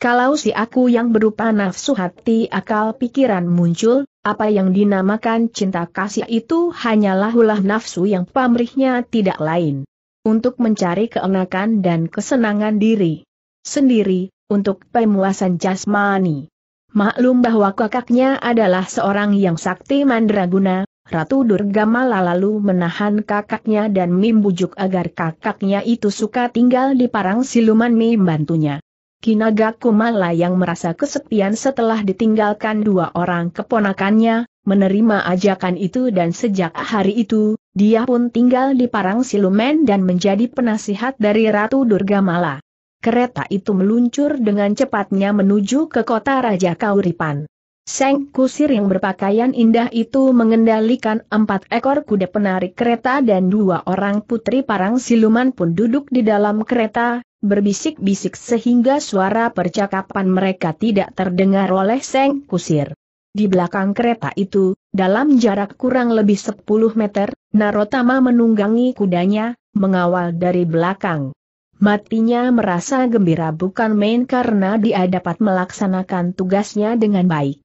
Kalau si aku yang berupa nafsu hati akal pikiran muncul, apa yang dinamakan cinta kasih itu hanyalah ulah nafsu yang pamrihnya tidak lain. Untuk mencari keenakan dan kesenangan diri sendiri, untuk pemuasan jasmani. Maklum bahwa kakaknya adalah seorang yang sakti mandraguna, Ratu Durga malah lalu menahan kakaknya dan membujuk agar kakaknya itu suka tinggal di parang siluman membantunya. Kinagaku Kumala yang merasa kesepian setelah ditinggalkan dua orang keponakannya, menerima ajakan itu dan sejak hari itu, dia pun tinggal di Parang Siluman dan menjadi penasihat dari Ratu Durga Mala. Kereta itu meluncur dengan cepatnya menuju ke kota Raja Kauripan. Seng Kusir yang berpakaian indah itu mengendalikan empat ekor kuda penarik kereta dan dua orang putri parang siluman pun duduk di dalam kereta, berbisik-bisik sehingga suara percakapan mereka tidak terdengar oleh Seng Kusir. Di belakang kereta itu, dalam jarak kurang lebih 10 meter, Narotama menunggangi kudanya, mengawal dari belakang. Matinya merasa gembira bukan main karena dia dapat melaksanakan tugasnya dengan baik.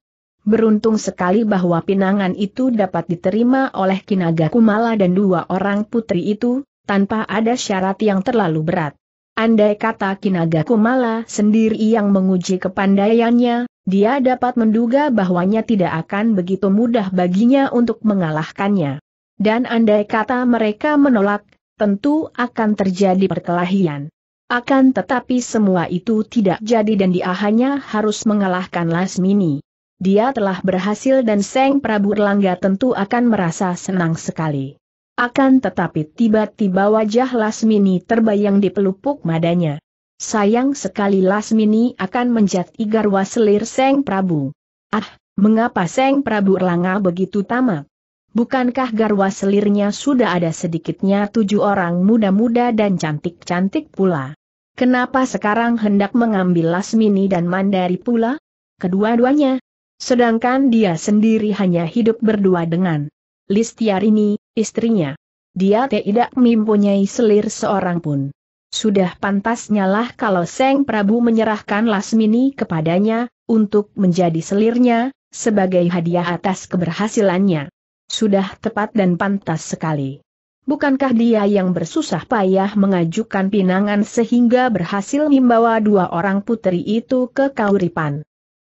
Beruntung sekali bahwa pinangan itu dapat diterima oleh Kinaga Kumala dan dua orang putri itu, tanpa ada syarat yang terlalu berat. Andai kata Kinaga Kumala sendiri yang menguji kepandaiannya, dia dapat menduga bahwanya tidak akan begitu mudah baginya untuk mengalahkannya. Dan andai kata mereka menolak, tentu akan terjadi perkelahian. Akan tetapi semua itu tidak jadi dan dia hanya harus mengalahkan Lasmini. Dia telah berhasil dan Seng Prabu Erlangga tentu akan merasa senang sekali. Akan tetapi tiba-tiba wajah Lasmini terbayang di pelupuk madanya. Sayang sekali Lasmini akan menjadi garwa selir Seng Prabu. Ah, mengapa Seng Prabu Erlangga begitu tamak? Bukankah garwa selirnya sudah ada sedikitnya tujuh orang muda-muda dan cantik-cantik pula? Kenapa sekarang hendak mengambil Lasmini dan Mandari pula? Kedua-duanya, Sedangkan dia sendiri hanya hidup berdua dengan Listiar ini, istrinya. Dia tidak mempunyai selir seorang pun. Sudah pantasnya lah kalau Seng Prabu menyerahkan Lasmini kepadanya, untuk menjadi selirnya, sebagai hadiah atas keberhasilannya. Sudah tepat dan pantas sekali. Bukankah dia yang bersusah payah mengajukan pinangan sehingga berhasil membawa dua orang putri itu ke Kauripan?